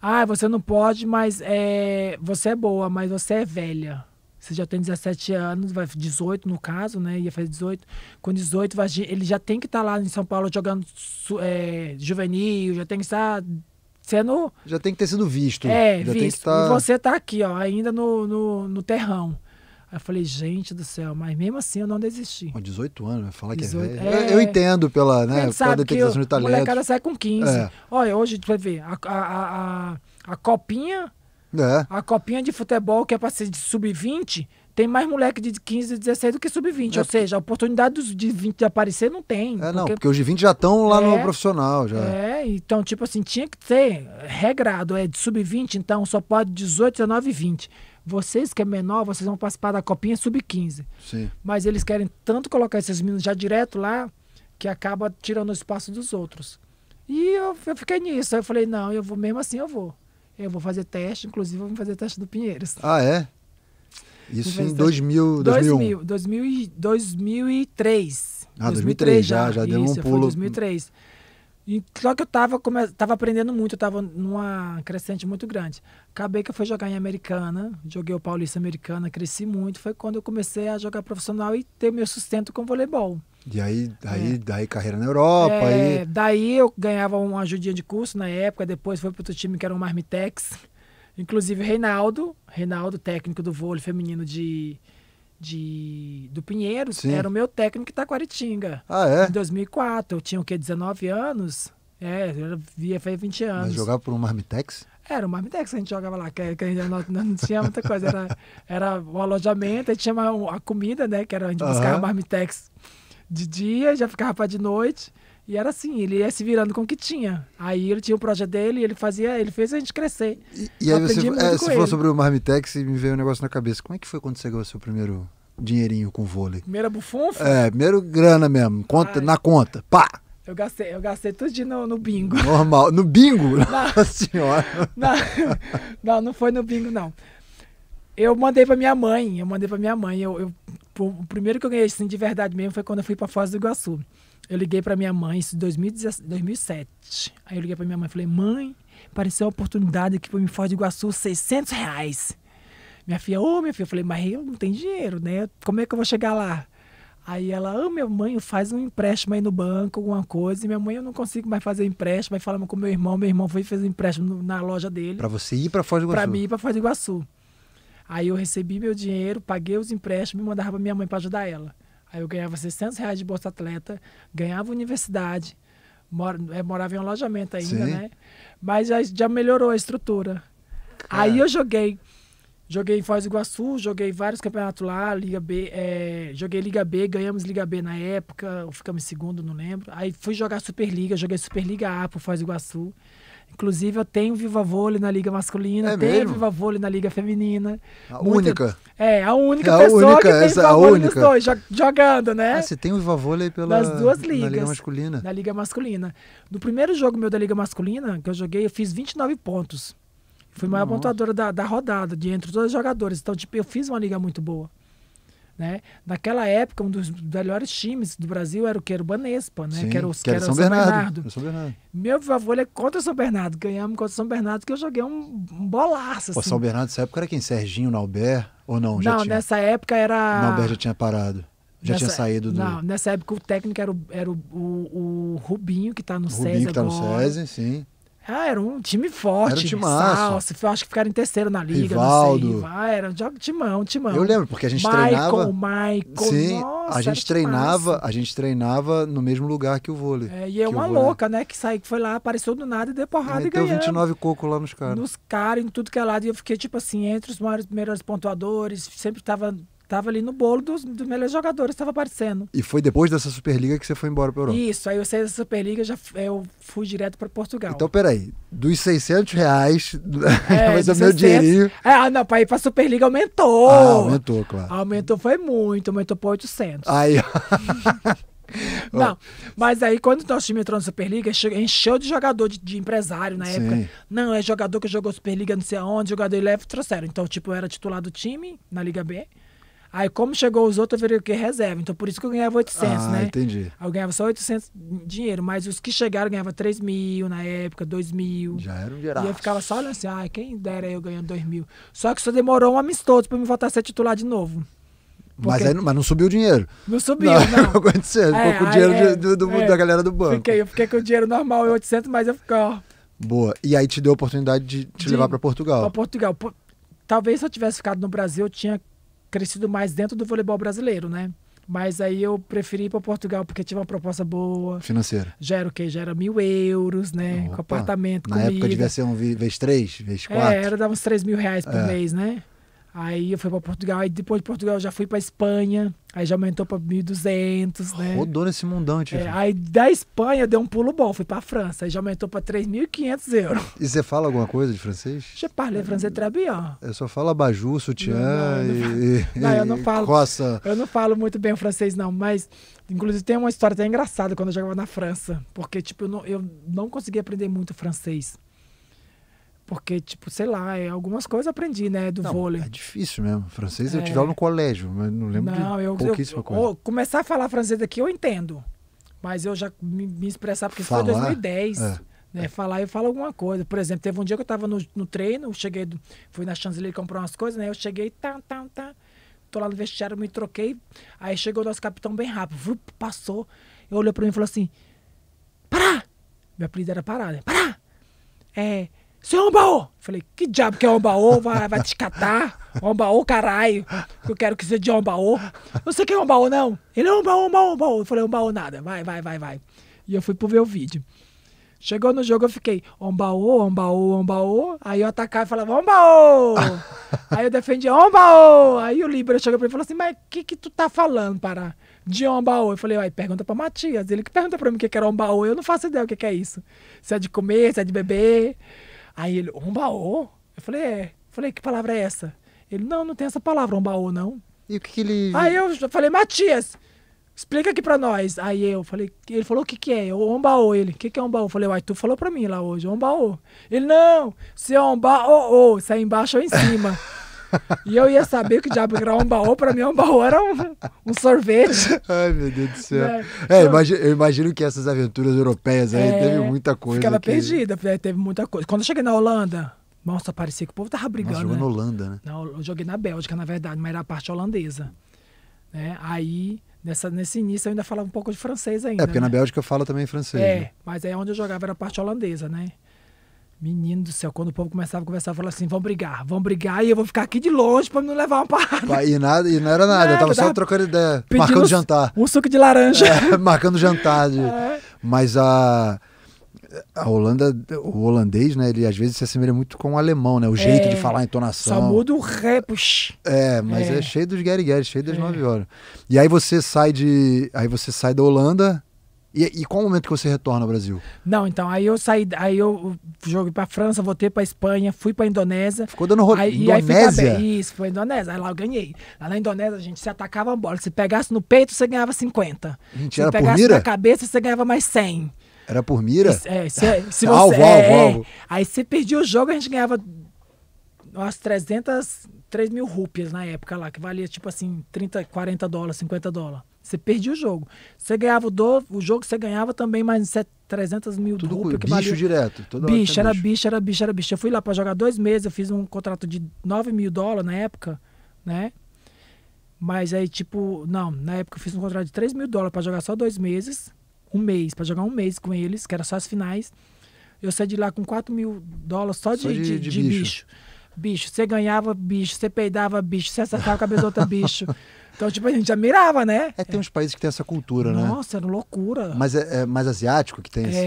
Ah, você não pode, mas é, você é boa, mas você é velha. Você já tem 17 anos, vai 18 no caso, né? Ia fazer 18. Com 18, vai, ele já tem que estar tá lá em São Paulo jogando é, juvenil, já tem que estar tá sendo. Já tem que ter sido visto. É, já visto. Tá... E você tá aqui, ó, ainda no, no, no terrão. Aí eu falei, gente do céu, mas mesmo assim eu não desisti. Com 18 anos, vai falar 18, que é velho. É, eu entendo pela, né, pela detectação de talento. O molecada sai com 15. É. Olha, hoje, tu vai ver, a, a, a, a copinha é. A copinha de futebol, que é para ser de sub-20, tem mais moleque de 15, 16 do que sub-20. É. Ou seja, a oportunidade dos de 20 de aparecer não tem. É, porque... não, porque os de 20 já estão lá é, no profissional. já. É, então, tipo assim, tinha que ter regrado. É de sub-20, então só pode 18, 19 e 20. Vocês que é menor, vocês vão participar da copinha sub-15. Sim. Mas eles querem tanto colocar esses meninos já direto lá, que acaba tirando o espaço dos outros. E eu, eu fiquei nisso. Aí eu falei, não, eu vou mesmo assim, eu vou. Eu vou fazer teste, inclusive vou fazer teste do Pinheiros. Ah, é? Isso em 2000, 2000, 2001. 2003. Ah, 2003, 2003 já, já deu isso, um pulo. 2003. E, só que eu estava come... tava aprendendo muito, eu estava numa crescente muito grande. Acabei que eu fui jogar em Americana, joguei o Paulista Americana, cresci muito. Foi quando eu comecei a jogar profissional e ter meu sustento com voleibol. E aí, daí, é. daí carreira na Europa. É, aí... Daí eu ganhava uma ajudinha de curso na época, depois foi para outro time que era o Marmitex. Inclusive Reinaldo, Reinaldo, técnico do vôlei feminino de, de, do Pinheiro Sim. era o meu técnico da Itaquaritinga. Ah, é? Em 2004, eu tinha o quê, 19 anos? É, eu via fez 20 anos. Mas jogava por um Marmitex? Era o Marmitex que a gente jogava lá, que, que não, não tinha muita coisa. Era, era o alojamento, a gente tinha uma, a comida, né? Que era, a gente buscava uhum. Marmitex de dia, já ficava para de noite. E era assim, ele ia se virando com o que tinha. Aí ele tinha o projeto dele, ele fazia, ele fez a gente crescer. E, e aí você, é, você falou sobre o Marmitex e me veio um negócio na cabeça. Como é que foi quando você ganhou seu primeiro dinheirinho com vôlei? Primeira bufunfa? É, primeiro grana mesmo, conta, Ai. na conta. Pá! Eu gastei, eu gastei tudo no, no bingo. Normal. No bingo? Nossa senhora. Na, não, não foi no bingo, não. Eu mandei pra minha mãe, eu mandei pra minha mãe. Eu, eu Tipo, o primeiro que eu ganhei assim de verdade mesmo foi quando eu fui para Foz do Iguaçu. Eu liguei para minha mãe, isso em 2007. Aí eu liguei para minha mãe e falei: "Mãe, apareceu uma oportunidade aqui para mim Foz do Iguaçu, 600 reais". Minha filha, ô, oh, minha filha, eu falei: "Mas eu não tenho dinheiro, né? Como é que eu vou chegar lá?" Aí ela, ô, oh, minha mãe, faz um empréstimo aí no banco, alguma coisa. E minha mãe, eu não consigo mais fazer empréstimo. Aí falamos com meu irmão, meu irmão foi e fez um empréstimo na loja dele. Para você ir para Foz do Iguaçu? Para mim ir para Foz do Iguaçu. Aí eu recebi meu dinheiro, paguei os empréstimos e mandava pra minha mãe para ajudar ela. Aí eu ganhava 600 reais de Bolsa Atleta, ganhava universidade, mor é, morava em um alojamento ainda, Sim. né? Mas já, já melhorou a estrutura. Aí eu joguei. Joguei em Foz do Iguaçu, joguei vários campeonatos lá, Liga B, é, joguei Liga B, ganhamos Liga B na época, ou ficamos em segundo, não lembro. Aí fui jogar Superliga, joguei Superliga A pro Foz do Iguaçu. Inclusive, eu tenho Viva Vôlei na Liga Masculina, é tenho mesmo? Viva Vôlei na Liga Feminina. A Muita... única? É, a única é a pessoa única, que tem essa, Viva a Vôlei única. Dois, jogando, né? Ah, você tem o Viva Vôlei pela... Nas duas ligas. Na Liga Masculina. Na Liga Masculina. No primeiro jogo meu da Liga Masculina, que eu joguei, eu fiz 29 pontos. Fui a maior Nossa. pontuadora da, da rodada, de entre todos os jogadores. Então, tipo, eu fiz uma liga muito boa. Né? Naquela época, um dos melhores times do Brasil era o Querubanespa, né? Sim, que era, o, que era, São, Bernardo. Bernardo. São Bernardo. Meu favor é contra o São Bernardo. Ganhamos contra o São Bernardo, que eu joguei um, um bolaço. Assim. O São Bernardo, nessa época, era quem? Serginho, Nauber? Ou não? Já não, tinha... nessa época era. Nauber já tinha parado. Já nessa, tinha saído do. Não, nessa época o técnico era o, era o, o, o Rubinho, que está no Rubinho SESI. Rubinho que está no SESI, sim. Ah, era um time forte. Era um eu acho que ficaram em terceiro na liga, Rivaldo. não sei. Ah, era um timão, timão. Eu lembro, porque a gente Michael, treinava. Michael, Sim, nossa, a gente treinava, massa. a gente treinava no mesmo lugar que o vôlei. É, e é uma louca, né? Que saiu, que foi lá, apareceu do nada e deu porrada e, e ganhou. 29 coco lá nos caras. Nos caras, em tudo que é lado. E eu fiquei, tipo assim, entre os maiores primeiros pontuadores, sempre tava Tava ali no bolo dos, dos melhores jogadores, estava aparecendo. E foi depois dessa Superliga que você foi embora para Europa? Isso, aí eu saí da Superliga já eu fui direto para Portugal. Então, peraí, dos 600 reais, é, mas é o meu dinheirinho... É, ah, não, para ir para Superliga aumentou. Ah, aumentou, claro. Aumentou, foi muito, aumentou para 800. Aí... Não, mas aí quando o nosso time entrou na Superliga, encheu de jogador, de, de empresário na Sim. época. Não, é jogador que jogou Superliga não sei aonde, jogador e leve, trouxeram. Então, tipo, eu era titular do time na Liga B. Aí, como chegou os outros, eu virei o Reserva. Então, por isso que eu ganhava 800, ah, né? entendi. eu ganhava só 800 dinheiro, mas os que chegaram ganhava 3 mil na época, 2 mil. Já era um geral. E eu ficava só olhando assim, ah, quem dera eu ganhando 2 mil. Só que só demorou um amistoso pra me voltar a ser titular de novo. Mas, aí, mas não subiu o dinheiro. Não subiu, não. não. aconteceu. Ficou é, com o dinheiro é, do, do, é, da galera do banco. Fiquei, eu fiquei com o dinheiro normal, 800, mas eu fiquei, ó. Boa. E aí te deu a oportunidade de te de, levar para Portugal. Para Portugal. Por... Talvez se eu tivesse ficado no Brasil, eu tinha crescido mais dentro do voleibol brasileiro, né? Mas aí eu preferi ir para Portugal porque tinha uma proposta boa. Financeira. Já era o quê? Já era mil euros, né? Opa. Com apartamento, Na comida. época devia ser um vez três, vez quatro. É, era, dava uns três mil reais por é. mês, né? Aí eu fui para Portugal, aí depois de Portugal eu já fui para Espanha, aí já aumentou para 1.200, né? Rodou nesse mundão, tio. É, aí da Espanha deu um pulo bom, fui para França, aí já aumentou para 3.500 euros. E você fala alguma coisa de francês? Je parle français très bien. Eu só falo abajur, sutiã não, não, e, não, eu não falo, coça. Eu não falo muito bem o francês não, mas inclusive tem uma história até engraçada quando eu jogava na França, porque tipo eu não, eu não conseguia aprender muito francês. Porque, tipo, sei lá, é algumas coisas aprendi, né, do não, vôlei. É difícil mesmo. Francês eu é. tive aula no colégio, mas não lembro não, de eu, pouquíssima eu, coisa. Eu, começar a falar francês aqui eu entendo. Mas eu já me, me expressar, porque falar, isso foi 2010. É. Né, falar, eu falo alguma coisa. Por exemplo, teve um dia que eu estava no, no treino, cheguei, fui na Chanceler comprar umas coisas, né? Eu cheguei, tá, tá, tá. Tô lá no vestiário, me troquei. Aí chegou o nosso capitão bem rápido, passou passou. Olhou para mim e falou assim: Pará! Meu apelido era Pará, né? Pará! É, você é um baú! Falei, que diabo que é um baú? Vai, vai te catar? É um baú, caralho! Eu quero que seja de é um baú. Você quer um baú, não? Ele é um baú, um baú, um baú. Eu falei, é um baú nada. Vai, vai, vai, vai. E eu fui pro ver o vídeo. Chegou no jogo, eu fiquei, um um baú, um baú, Aí eu atacava e falava, ombaô! aí eu defendia, baú, Aí o Libra chegou pra mim e falou assim, mas o que que tu tá falando, Pará? De um baú, Eu falei, uai, pergunta pra Matias. Ele que pergunta pra mim o que que era baú, Eu não faço ideia o que que é isso. Se é de comer, se é de beber. Aí ele, ombaô? Eu falei, é. Eu falei, que palavra é essa? Ele, não, não tem essa palavra, ombaô, não. E o que, que ele. Aí eu falei, Matias, explica aqui pra nós. Aí eu falei, ele falou o que que é? o ombaô, ele, o que que é ombaô? Eu falei, uai, tu falou pra mim lá hoje, ombaô. Ele, não, se é ombaô, se é embaixo ou em cima. E eu ia saber que o diabo era um baú, pra mim um baú era um, um sorvete. Ai, meu Deus do céu. Né? É, eu, imagino, eu imagino que essas aventuras europeias aí é, teve muita coisa. Ficava que... perdida, teve muita coisa. Quando eu cheguei na Holanda, nossa, parecia que o povo tava brigando. jogou né? na Holanda, né? Não, eu joguei na Bélgica, na verdade, mas era a parte holandesa. Né? Aí, nessa, nesse início, eu ainda falava um pouco de francês ainda. É, porque né? na Bélgica fala também francês. É, né? mas aí onde eu jogava era a parte holandesa, né? Menino do céu, quando o povo começava a conversar, falava assim: vão brigar, vão brigar e eu vou ficar aqui de longe pra me não levar uma parada. E, nada, e não era nada, não, eu tava só trocando ideia, marcando um, jantar. Um suco de laranja. É, marcando jantar. De... É. Mas a. A Holanda, o holandês, né? Ele às vezes se assemelha muito com o alemão, né? O jeito é. de falar, a entonação. Só muda o repos. É, mas é. é. cheio dos guerigueres, cheio das é. nove horas. E aí você sai de. Aí você sai da Holanda e, e qual o momento que você retorna ao Brasil? Não, então, aí eu saí, aí eu joguei pra França, voltei pra Espanha, fui pra Indonésia. Ficou dando rolê. Indonésia? Aí isso, foi Indonésia. Aí lá eu ganhei. Lá na Indonésia, a gente se atacava a bola. Se pegasse no peito, você ganhava 50. Gente, se era pegasse por mira? na cabeça, você ganhava mais 100. Era por mira? é, se, é, se você, alvo, é, é, alvo, alvo. Aí você perdia o jogo, a gente ganhava umas 300, 3 mil rúpias na época lá, que valia tipo assim, 30, 40 dólares, 50 dólares. Você perdia o jogo. Você ganhava o, do, o jogo, você ganhava também mais 300 mil Tudo duplo, que bicho valia. direto. Toda bicho, era bicho. bicho, era bicho, era bicho. Eu fui lá para jogar dois meses, eu fiz um contrato de 9 mil dólares na época, né? Mas aí, tipo, não, na época eu fiz um contrato de 3 mil dólares para jogar só dois meses, um mês, para jogar um mês com eles, que era só as finais. Eu saí de lá com 4 mil dólares só, só de, de, de, de bicho. bicho bicho. Você ganhava bicho, você peidava bicho, você acertava a cabeça bicho. Então, tipo, a gente já mirava, né? É, tem uns países que tem essa cultura, Nossa, né? Nossa, era loucura. Mas é, é, mais asiático que tem é, esse...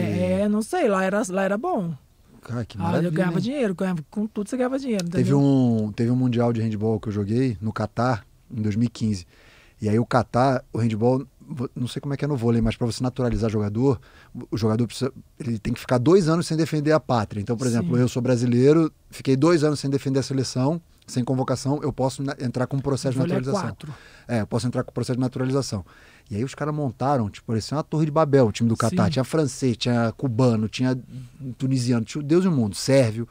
É, não sei, lá era, lá era bom. Cara, que maravilha. Ah, eu ganhava dinheiro, ganhava, com tudo você ganhava dinheiro. Teve um, teve um mundial de handball que eu joguei no Catar, em 2015. E aí o Catar, o handball não sei como é que é no vôlei, mas para você naturalizar jogador, o jogador precisa, ele tem que ficar dois anos sem defender a pátria. Então, por exemplo, eu sou brasileiro, fiquei dois anos sem defender a seleção, sem convocação, eu posso entrar com um processo de é naturalização. É, eu posso entrar com o processo de naturalização. E aí os caras montaram, tipo, parecia uma torre de Babel, o time do Catar. Sim. Tinha francês, tinha cubano, tinha tunisiano, tinha Deus e o mundo, sérvio.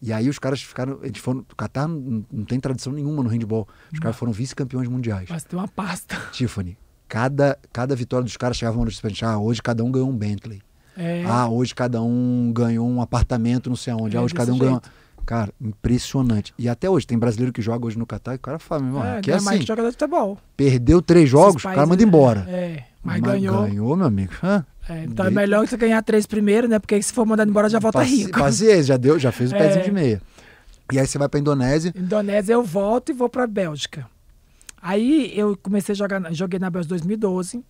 E aí os caras ficaram. Eles foram. O Catar não, não tem tradição nenhuma no handball. Os caras foram vice-campeões mundiais. Mas tem uma pasta. Tiffany. Cada, cada vitória dos caras chegava uma notícia pra gente, ah, hoje cada um ganhou um Bentley. É. Ah, hoje cada um ganhou um apartamento, não sei aonde. Ah, é, ah, hoje cada um jeito. ganhou. Cara, impressionante. E até hoje, tem brasileiro que joga hoje no Qatar e o cara fala, meu irmão, é, é assim. que é assim. Mais jogador de futebol. Perdeu três jogos, o cara manda né? embora. É, mas, mas ganhou. Ganhou, meu amigo. Hã? É, então é melhor você ganhar três primeiro, né? Porque se for mandado embora já volta rico. Paciência, já deu, já fez o é. pezinho de meia. E aí você vai pra Indonésia. Indonésia eu volto e vou pra Bélgica. Aí eu comecei a jogar, joguei na Bels 2012.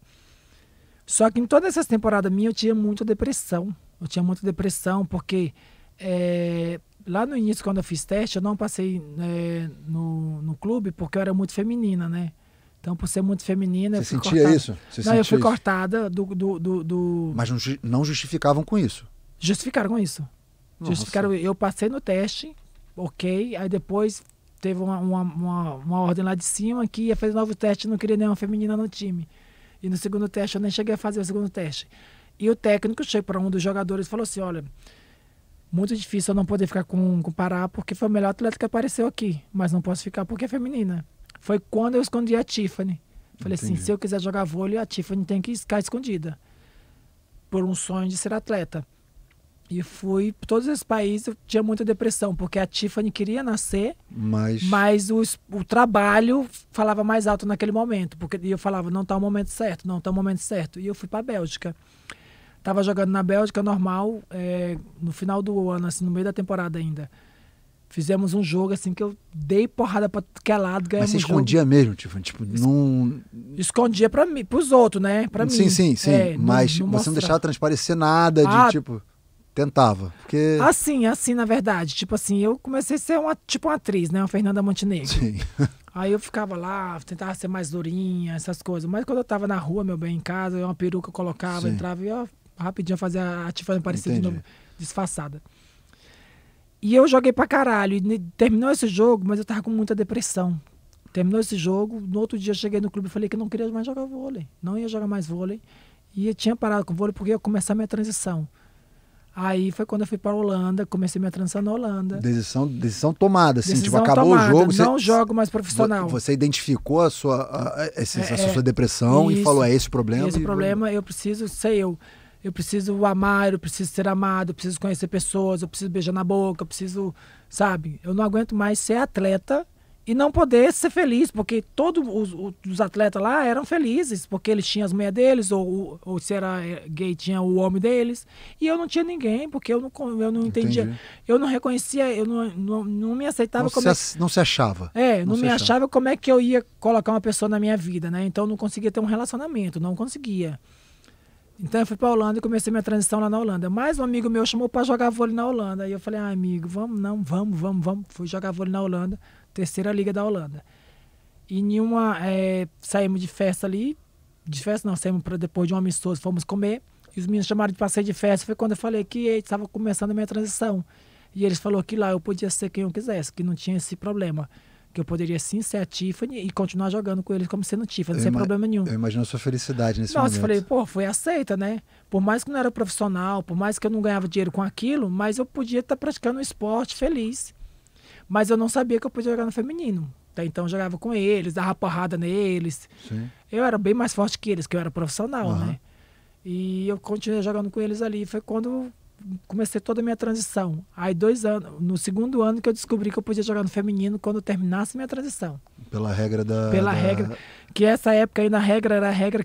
Só que em todas essas temporadas minha eu tinha muita depressão. Eu tinha muita depressão porque é, lá no início, quando eu fiz teste, eu não passei é, no, no clube porque eu era muito feminina, né? Então, por ser muito feminina. Você eu sentia cortada. isso? Você não, eu fui isso? cortada do, do, do, do... Mas não, não, justificavam com isso? Justificaram com isso. Justificaram. Eu passei no teste, ok. Aí depois teve uma, uma, uma, uma, ordem lá de cima que ia fazer novo teste não queria nenhuma feminina no time. E no segundo teste eu nem cheguei a fazer o segundo teste. E o técnico chegou para um dos jogadores e falou assim: olha, muito difícil eu não poder ficar com, com Pará porque foi o melhor atleta que apareceu aqui, mas não posso ficar porque é feminina. Foi quando eu escondi a Tiffany. Falei assim, Entendi. assim: se eu quiser jogar vôlei, a Tiffany tem que ficar escondida. Por um sonho de ser atleta. E fui para todos esses países, eu tinha muita depressão, porque a Tiffany queria nascer, mas, mas o, o trabalho falava mais alto naquele momento, porque eu falava, não está o momento certo, não está o momento certo. E eu fui para a Bélgica. Tava jogando na Bélgica normal, é, no final do ano, assim, no meio da temporada ainda. Fizemos um jogo assim que eu dei porrada pra aquele lado, ganhamos. Mas você escondia jogo. mesmo, Tiffany? Tipo, tipo, não. Escondia pra mim, pros outros, né? Pra sim, mim. Sim, sim, sim. É, mas não, não você mostrar. não deixava transparecer nada de ah, tipo. Tentava. Porque... Assim, assim, na verdade. Tipo assim, eu comecei a ser uma, tipo uma atriz, né? Uma Fernanda Montenegro. Sim. Aí eu ficava lá, tentava ser mais durinha, essas coisas. Mas quando eu tava na rua, meu bem, em casa, eu uma peruca eu colocava, Sim. entrava e ó, rapidinho fazia a Tiffany parecer de novo, disfarçada. E eu joguei pra caralho. E terminou esse jogo, mas eu tava com muita depressão. Terminou esse jogo, no outro dia eu cheguei no clube e falei que não queria mais jogar vôlei. Não ia jogar mais vôlei. E eu tinha parado com vôlei porque ia começar a minha transição. Aí foi quando eu fui para Holanda, comecei minha transição na Holanda. Decisão, decisão tomada, assim, tipo, decisão tipo, acabou tomada, o jogo. Você, não jogo mais profissional. Você identificou a sua, a, a, essa, é, sua é. depressão e falou: é esse o problema? Esse e... problema, eu preciso ser eu. Eu preciso amar, eu preciso ser amado, eu preciso conhecer pessoas, eu preciso beijar na boca, eu preciso, sabe? Eu não aguento mais ser atleta e não poder ser feliz, porque todos os, os atletas lá eram felizes, porque eles tinham as mulheres deles, ou, ou se era eh, gay, tinha o homem deles, e eu não tinha ninguém, porque eu não, eu não entendia, Entendi. eu não reconhecia, eu não, não, não me aceitava não como. É se, não se achava. É, não, não me achava. achava como é que eu ia colocar uma pessoa na minha vida, né? Então não conseguia ter um relacionamento, não conseguia. Então eu fui para a Holanda e comecei minha transição lá na Holanda. Mais um amigo meu chamou para jogar vôlei na Holanda. E eu falei, ah, amigo, vamos, não, vamos, vamos, vamos. Fui jogar vôlei na Holanda, terceira liga da Holanda. E nenhuma. É, saímos de festa ali, de festa não, saímos pra, depois de um amistoso, fomos comer. E os meninos chamaram de passeio de festa. Foi quando eu falei que estava começando a minha transição. E eles falaram que lá eu podia ser quem eu quisesse, que não tinha esse problema que eu poderia sim ser a Tiffany e continuar jogando com eles como sendo Tiffany, eu sem problema nenhum. Eu imagino a sua felicidade nesse Nossa, momento. Nossa, falei, pô, foi aceita, né? Por mais que não era profissional, por mais que eu não ganhava dinheiro com aquilo, mas eu podia estar tá praticando um esporte feliz. Mas eu não sabia que eu podia jogar no feminino. Até então eu jogava com eles, dava porrada neles. Sim. Eu era bem mais forte que eles, que eu era profissional, uhum. né? E eu continuei jogando com eles ali. Foi quando comecei toda a minha transição. Aí dois anos, no segundo ano que eu descobri que eu podia jogar no feminino quando terminasse minha transição. Pela regra da. Pela da... regra. Que essa época aí na regra era a regra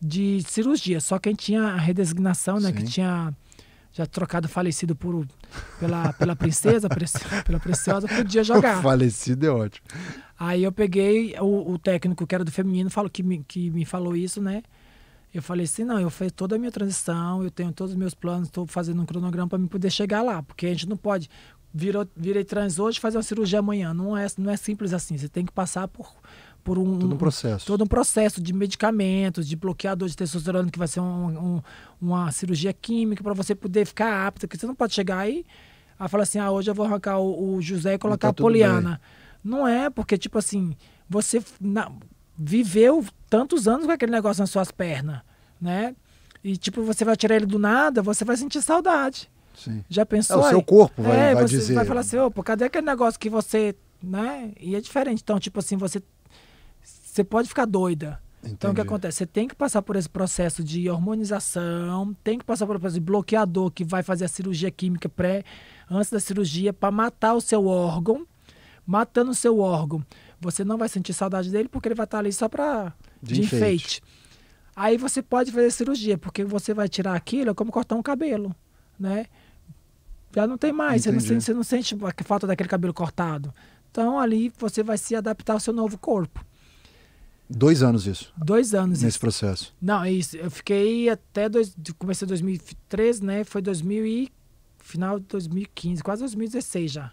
de cirurgia. Só quem tinha a redesignação, né? Sim. Que tinha já trocado falecido por, pela, pela princesa, pela preciosa, podia jogar. falecido é ótimo. Aí eu peguei o, o técnico que era do feminino, falou, que, me, que me falou isso, né? Eu falei assim, não, eu fiz toda a minha transição, eu tenho todos os meus planos, estou fazendo um cronograma para me poder chegar lá, porque a gente não pode virou, virei trans hoje, fazer uma cirurgia amanhã. Não é, não é simples assim. Você tem que passar por, por um. Todo um processo. Todo um processo de medicamentos, de bloqueador de testosterona, que vai ser um, um, uma cirurgia química, para você poder ficar apta, que você não pode chegar aí a falar assim: ah, hoje eu vou arrancar o, o José e colocar tá a Poliana. Bem. Não é, porque, tipo assim, você na, viveu tantos anos com aquele negócio nas suas pernas, né? E tipo, você vai tirar ele do nada, você vai sentir saudade. Sim. Já pensou? É, o seu corpo vai, é, vai você dizer. vai falar assim, opa, cadê aquele negócio que você, né? E é diferente. Então, tipo assim, você você pode ficar doida. Entendi. Então, o que acontece? Você tem que passar por esse processo de hormonização, tem que passar por esse bloqueador que vai fazer a cirurgia química pré, antes da cirurgia, para matar o seu órgão. Matando o seu órgão, você não vai sentir saudade dele porque ele vai estar tá ali só para de, enfeite. enfeite. Aí você pode fazer cirurgia, porque você vai tirar aquilo, é como cortar um cabelo, né? Já não tem mais, você não, você não sente a falta daquele cabelo cortado. Então ali você vai se adaptar ao seu novo corpo. Dois anos isso. Dois anos nesse isso. processo. Não, é isso. Eu fiquei até dois, comecei 2003, né? Foi 2000 e final de 2015, quase 2016 já.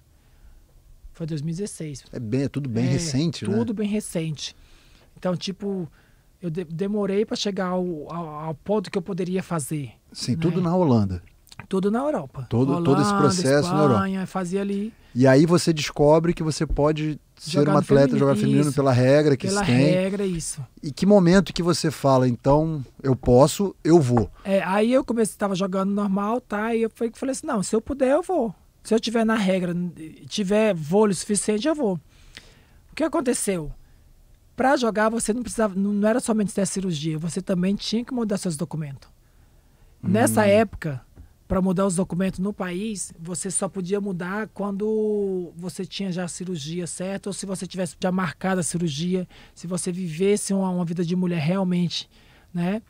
Foi 2016. É bem, é tudo bem é, recente, tudo né? Tudo bem recente. Então, tipo, eu de demorei para chegar ao, ao, ao, ponto que eu poderia fazer. Sim, né? tudo na Holanda. Tudo na Europa. Todo, Holanda, todo esse processo Espanha, na Europa. Fazia ali. E aí você descobre que você pode ser um atleta feminino, jogar feminino isso, pela regra que pela se tem. Pela regra, isso. E que momento que você fala, então, eu posso, eu vou. É, aí eu comecei, estava jogando normal, tá? E eu falei, falei assim, não, se eu puder, eu vou. Se eu tiver na regra, tiver vôlei suficiente, eu vou. O que aconteceu? Para jogar, você não precisava, não, não era somente ter cirurgia, você também tinha que mudar seus documentos. Hum. Nessa época, para mudar os documentos no país, você só podia mudar quando você tinha já a cirurgia certa, ou se você tivesse já marcado a cirurgia, se você vivesse uma, uma vida de mulher realmente, né?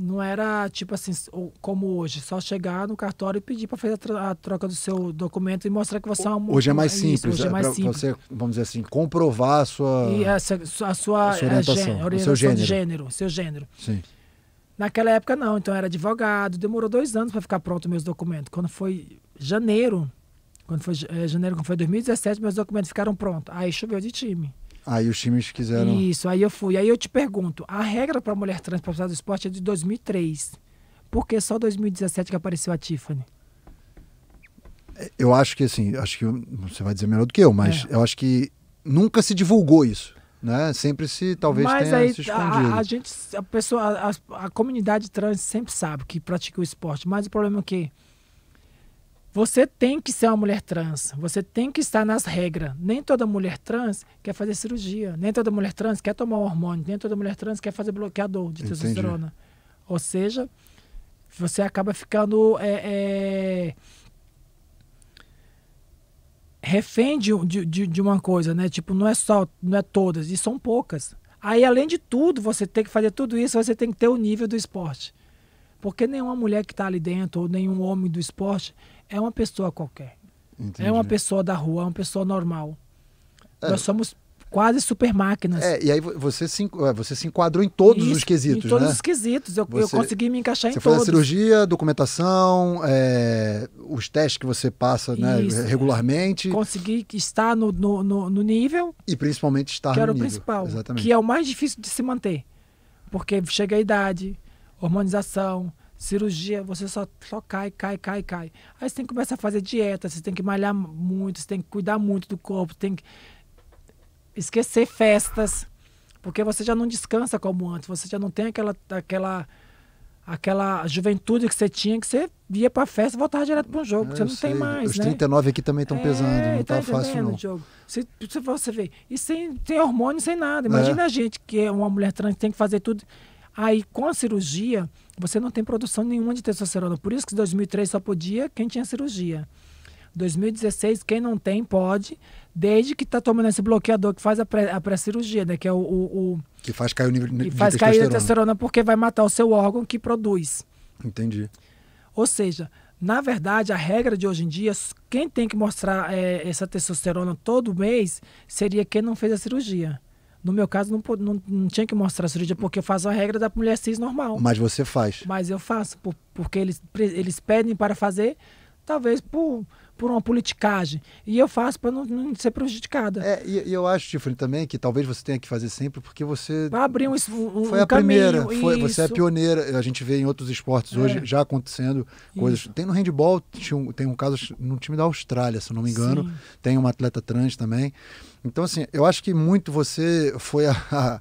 não era tipo assim, como hoje, só chegar no cartório e pedir para fazer a, troca do seu documento e mostrar que você é um. Hoje é mais simples, isso, hoje é, é mais pra, simples. você, vamos dizer assim, comprovar a sua. E essa, a sua, a sua é, orientação, orientação, o seu gênero. gênero. seu gênero. Sim. Naquela época não, então era advogado, demorou dois anos para ficar pronto meus documentos. Quando foi janeiro, quando foi é, janeiro, quando foi 2017, meus documentos ficaram prontos. Aí choveu de time. Aí os times quiseram. Isso, aí eu fui. Aí eu te pergunto: a regra para mulher trans para do esporte é de 2003. Por que só 2017 que apareceu a Tiffany? É, eu acho que assim, acho que você vai dizer melhor do que eu, mas é. eu acho que nunca se divulgou isso. Né? Sempre se talvez mas tenha aí, se escondido. A, a gente, a pessoa, a, a comunidade trans sempre sabe que pratica o esporte, mas o problema é que você tem que ser uma mulher trans, você tem que estar nas regras. Nem toda mulher trans quer fazer cirurgia, nem toda mulher trans quer tomar um hormônio, nem toda mulher trans quer fazer bloqueador de testosterona. Ou seja, você acaba ficando é, é, refém de, de, de uma coisa, né? Tipo, não é só, não é todas, e são poucas. Aí, além de tudo, você tem que fazer tudo isso, você tem que ter o nível do esporte. Porque nenhuma mulher que está ali dentro, ou nenhum homem do esporte, é uma pessoa qualquer. Entendi. É uma pessoa da rua, é uma pessoa normal. É. Nós somos quase super máquinas. É, e aí você se, é, você se enquadrou em todos Isso, os quesitos, Em todos né? os quesitos, eu, você, eu consegui me encaixar em todos. Você faz a cirurgia, documentação, é, os testes que você passa né, é. regularmente. Consegui estar no, no, no, no, nível. E principalmente estar que era o principal, Exatamente. que é o mais difícil de se manter. Porque chega a idade, hormonização, cirurgia, você só, só cai, cai, cai, cai. Aí você tem que começar a fazer dieta, você tem que malhar muito, você tem que cuidar muito do corpo, tem que esquecer festas, porque você já não descansa como antes, você já não tem aquela aquela aquela juventude que você tinha, que você ia pra festa e voltava direto para um jogo, é, você não sei. tem mais, Os né? 39 aqui também estão é, pesando, não tá, tá fácil não. Jogo. Se, se você vê, e sem, tem hormônio, sem nada. Imagina é. a gente que é uma mulher trans, tem que fazer tudo. Aí com a cirurgia, você não tem produção nenhuma de testosterona. Por isso que em 2003 só podia quem tinha cirurgia. 2016, quem não tem, pode, desde que está tomando esse bloqueador que faz a pré-cirurgia, pré né? Que é o, o, o, Que faz cair o nível de, faz cair a testosterona porque vai matar o seu órgão que produz. Entendi. Ou seja, na verdade, a regra de hoje em dia, quem tem que mostrar é, essa testosterona todo mês seria quem não fez a cirurgia. No meu caso, não, não, não tinha que mostrar a cirurgia, porque eu faço a regra da mulher cis normal. Mas você faz. Mas eu faço, por, porque eles, eles pedem para fazer, talvez por por uma politicagem. E eu faço para não, não, ser prejudicada. É, e, e, eu acho, Tiffany, também que talvez você tenha que fazer sempre porque você. Pra abrir um, um Foi um a caminho, primeira, foi, você é pioneira. A gente vê em outros esportes é. hoje já acontecendo coisas. Isso. Tem no handball, tem um caso no time da Austrália, se não me engano. Sim. Tem uma atleta trans também. Então, assim, eu acho que muito você foi a, a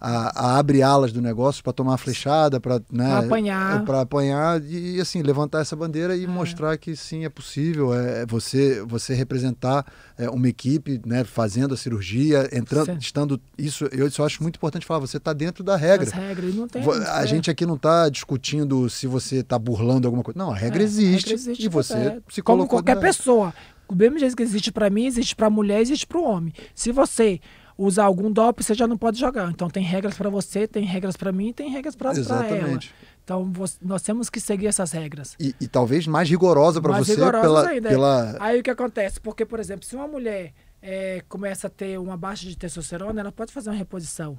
a, a abrir alas do negócio para tomar flechada, para né, apanhar. É, para apanhar e assim, levantar essa bandeira e é. mostrar que sim, é possível. É, é, você você representar é, uma equipe né, fazendo a cirurgia, entrando, sim. estando. Isso eu só acho muito importante falar, você está dentro da regra. As regras, não tem, a é. gente aqui não está discutindo se você está burlando alguma coisa. Não, a regra, existe, é, a regra existe, E você se Como colocou. Como qualquer na... pessoa. O mesmo jeito que existe para mim, existe para mulher, existe para o homem. Se você usar algum dop você já não pode jogar. Então tem regras para você, tem regras para mim, tem regras para ela. Então você, nós temos que seguir essas regras. E, e talvez mais rigorosa para você pela, ainda. pela Aí o que acontece? Porque por exemplo, se uma mulher é, começa a ter uma baixa de testosterona, ela pode fazer uma reposição.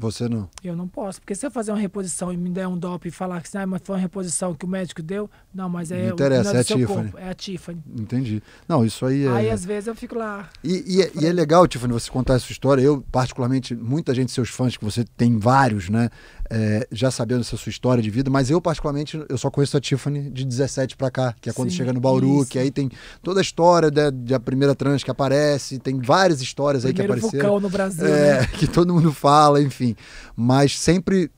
Você não? Eu não posso, porque se eu fazer uma reposição e me der um DOP e falar que assim, ah, mas foi uma reposição que o médico deu, não, mas é não interessa, o, é a Tiffany. Corpo, é a Tiffany. Entendi. Não, isso aí é. Aí às vezes eu fico lá. E, e, é, e é legal, Tiffany, você contar essa história. Eu, particularmente, muita gente, seus fãs, que você tem vários, né? é, já sabendo essa sua história de vida, mas eu particularmente, eu só conheço a Tiffany de 17 para cá, que é quando Sim, chega no Bauru, isso. que aí tem toda a história da, da, primeira trans que aparece, tem várias histórias Primeiro aí que apareceram. vocal no Brasil, é, né? que todo mundo fala, enfim. Mas sempre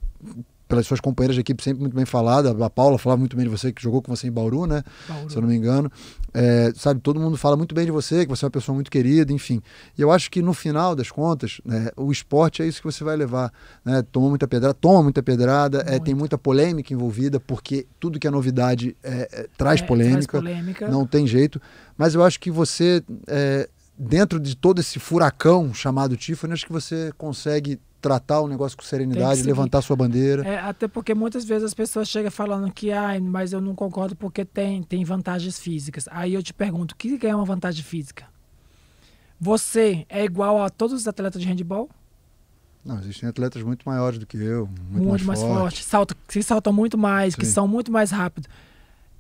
pelas suas companheiras de equipe sempre muito bem falada. A Paula falava muito bem de você, que jogou com você em Bauru, né? Bauru. Se eu não me engano. É, sabe, todo mundo fala muito bem de você, que você é uma pessoa muito querida, enfim. E eu acho que no final das contas, né, o esporte é isso que você vai levar. Né? Toma muita pedrada, toma muita pedrada, É, tem muita polêmica envolvida, porque tudo que é novidade é, é traz, é, polêmica, traz, polêmica, Não tem jeito. Mas eu acho que você é, dentro de todo esse furacão chamado Tiffany, acho que você consegue tratar o negócio com serenidade, levantar sua bandeira. É, até porque muitas vezes as pessoas chegam falando que, ai, ah, mas eu não concordo porque tem, tem vantagens físicas. Aí eu te pergunto, o que é uma vantagem física? Você é igual a todos os atletas de handball? Não, existem atletas muito maiores do que eu, muito, muito mais, mais fortes. Forte, salto, que saltam muito mais, Sim. que são muito mais rápidos.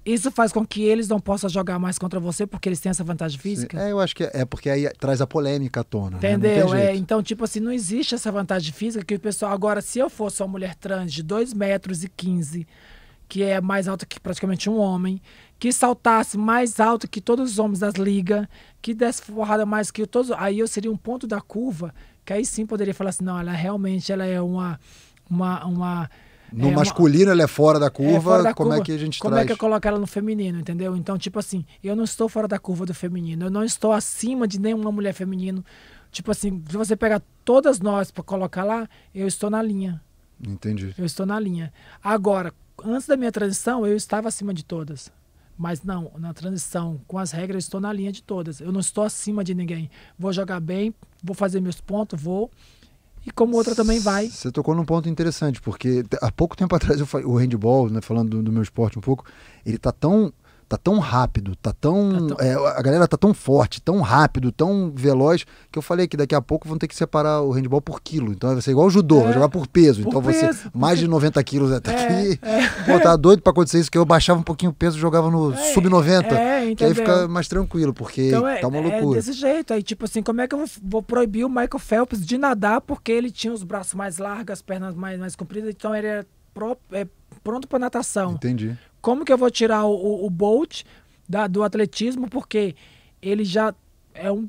Isso faz com que eles não possam jogar mais contra você porque eles têm essa vantagem física? Sim. É, eu acho que é, é, porque aí traz a polêmica à tona. Né? Entendeu? Né? É, então, tipo assim, não existe essa vantagem física que o pessoal. Agora, se eu fosse uma mulher trans de 2 metros e 15, que é mais alta que praticamente um homem, que saltasse mais alto que todos os homens das ligas, que desse forrada mais que todos. Aí eu seria um ponto da curva, que aí sim poderia falar assim: não, ela realmente ela é uma. uma, uma no é, masculino ela é fora da é, curva, é da como é curva. é que a gente como traz? Como é que eu coloco ela no feminino, entendeu? Então, tipo assim, eu não estou fora da curva do feminino, eu não estou acima de nenhuma mulher feminino. Tipo assim, se você pegar todas nós para colocar lá, eu estou na linha. Entendi. Eu estou na linha. Agora, antes da minha transição, eu estava acima de todas. Mas não, na transição, com as regras, eu estou na linha de todas. Eu não estou acima de ninguém. Vou jogar bem, vou fazer meus pontos, vou e como outra também vai. Você tocou num ponto interessante, porque há pouco tempo atrás eu, falei o handball, né, falando do, do, meu esporte um pouco, ele tá tão tá tão rápido, tá tão. Tá tão... É, a galera tá tão forte, tão rápido, tão veloz, que eu falei que daqui a pouco vão ter que separar o handball por quilo. Então vai ser igual o judô, é, vai jogar por peso. Por então peso. você, mais de 90 quilos até é, aqui. É. Pô, tá doido pra acontecer isso, que eu baixava um pouquinho o peso jogava no é, sub-90. É, que aí fica mais tranquilo, porque então, é, tá uma loucura. É desse jeito. Aí, tipo assim, como é que eu vou, proibir o Michael Phelps de nadar porque ele tinha os braços mais largos, as pernas mais, mais compridas, então ele era pro, pronto para natação. Entendi. Como que eu vou tirar o, o, o Bolt da, do atletismo? Porque ele já é um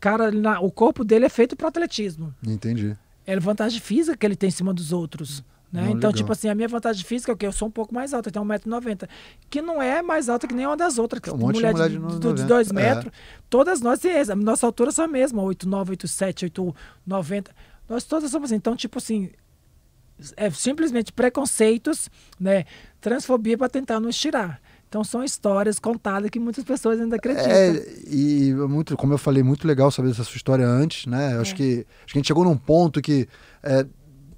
cara, na, o corpo dele é feito para atletismo. Entendi. É vantagem física que ele tem em cima dos outros. Né? Não, então, tipo legal. tipo assim, a minha vantagem física é que eu sou um pouco mais alta, eu tenho 1,90m, que não é mais alta que nenhuma das outras. É que um mulher, mulher de, de, de, de 2 é. metros, é. todas nós, a nossa altura são a mesma, 8,9, 8,7, 8,90. Nós todas somos assim. Então, tipo assim, é simplesmente preconceitos, né, transfobia para tentar nos tirar. Então são histórias contadas que muitas pessoas ainda acreditam. É, e muito, como eu falei, muito legal saber dessa sua história antes, né? É. Acho, que, acho que a gente chegou num ponto que. É,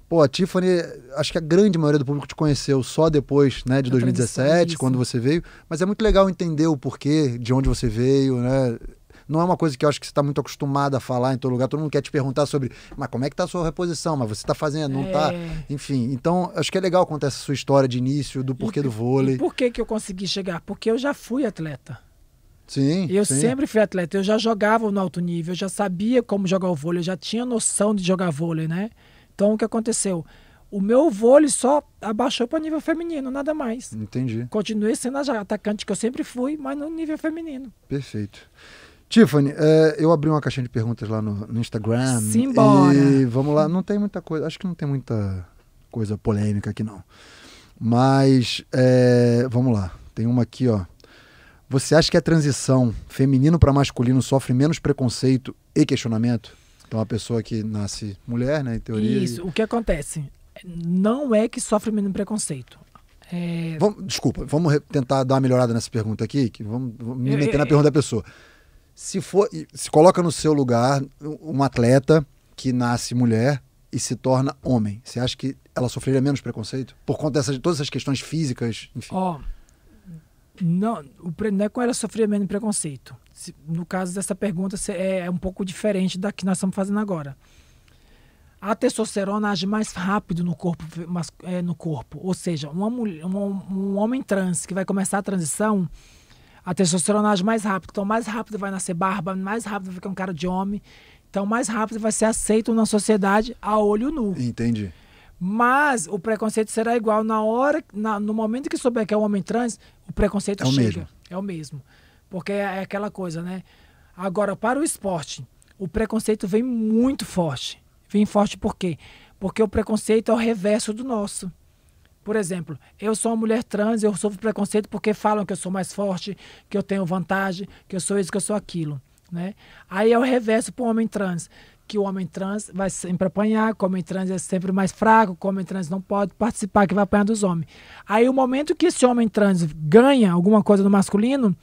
pô, a Tiffany, acho que a grande maioria do público te conheceu só depois, né, de 2017, quando você veio. Mas é muito legal entender o porquê, de onde você veio, né? não é uma coisa que eu acho que você está muito acostumado a falar em todo lugar. Todo mundo quer te perguntar sobre, mas como é que está a sua reposição? Mas você está fazendo, não está? É. Enfim, então acho que é legal contar essa sua história de início, do porquê e, do vôlei. E por que, que eu consegui chegar? Porque eu já fui atleta. Sim. Eu sim. sempre fui atleta. Eu já jogava no alto nível, eu já sabia como jogar o vôlei, eu já tinha noção de jogar vôlei, né? Então o que aconteceu? O meu vôlei só abaixou para nível feminino, nada mais. Entendi. Continuei sendo atacante que eu sempre fui, mas no nível feminino. Perfeito. Tiffany, é, eu abri uma caixinha de perguntas lá no, no Instagram. Simbora. E vamos lá, não tem muita coisa, acho que não tem muita coisa polêmica aqui não. Mas é, vamos lá, tem uma aqui, ó. Você acha que a transição feminino para masculino sofre menos preconceito e questionamento? Então a pessoa que nasce mulher, né, em teoria. Isso, e... o que acontece? Não é que sofre menos preconceito. É... Vamos, desculpa, vamos tentar dar uma melhorada nessa pergunta aqui, que vamos, vamos me é, meter é, na é. pergunta da pessoa se for, se coloca no seu lugar um atleta que nasce mulher e se torna homem. Você acha que ela sofreria menos preconceito por conta dessas todas essas questões físicas, enfim? oh, não, o não é com ela sofreria menos preconceito. Se, no caso dessa pergunta é, é um pouco diferente da que nós estamos fazendo agora. A testosterona age mais rápido no corpo, mas, é, no corpo. Ou seja, uma mulher, um, um homem trans que vai começar a transição, a testosterona age mais rápido. Então, mais rápido vai nascer barba, mais rápido vai ficar um cara de homem. Então, mais rápido vai ser aceito na sociedade a olho nu. Entendi. Mas o preconceito será igual. Na hora, na, no momento que souber que é um homem trans, o preconceito é chega. O mesmo. É o mesmo. Porque é, é aquela coisa, né? Agora, para o esporte, o preconceito vem muito forte. Vem forte por quê? Porque o preconceito é o reverso do nosso. Por exemplo, eu sou uma mulher trans, eu sofro preconceito porque falam que eu sou mais forte, que eu tenho vantagem, que eu sou isso, que eu sou aquilo. Né? Aí o reverso para o homem trans, que o homem trans vai sempre apanhar, que o homem trans é sempre mais fraco, que o homem trans não pode participar, que vai apanhar dos homens. Aí o momento que esse homem trans ganha alguma coisa do masculino,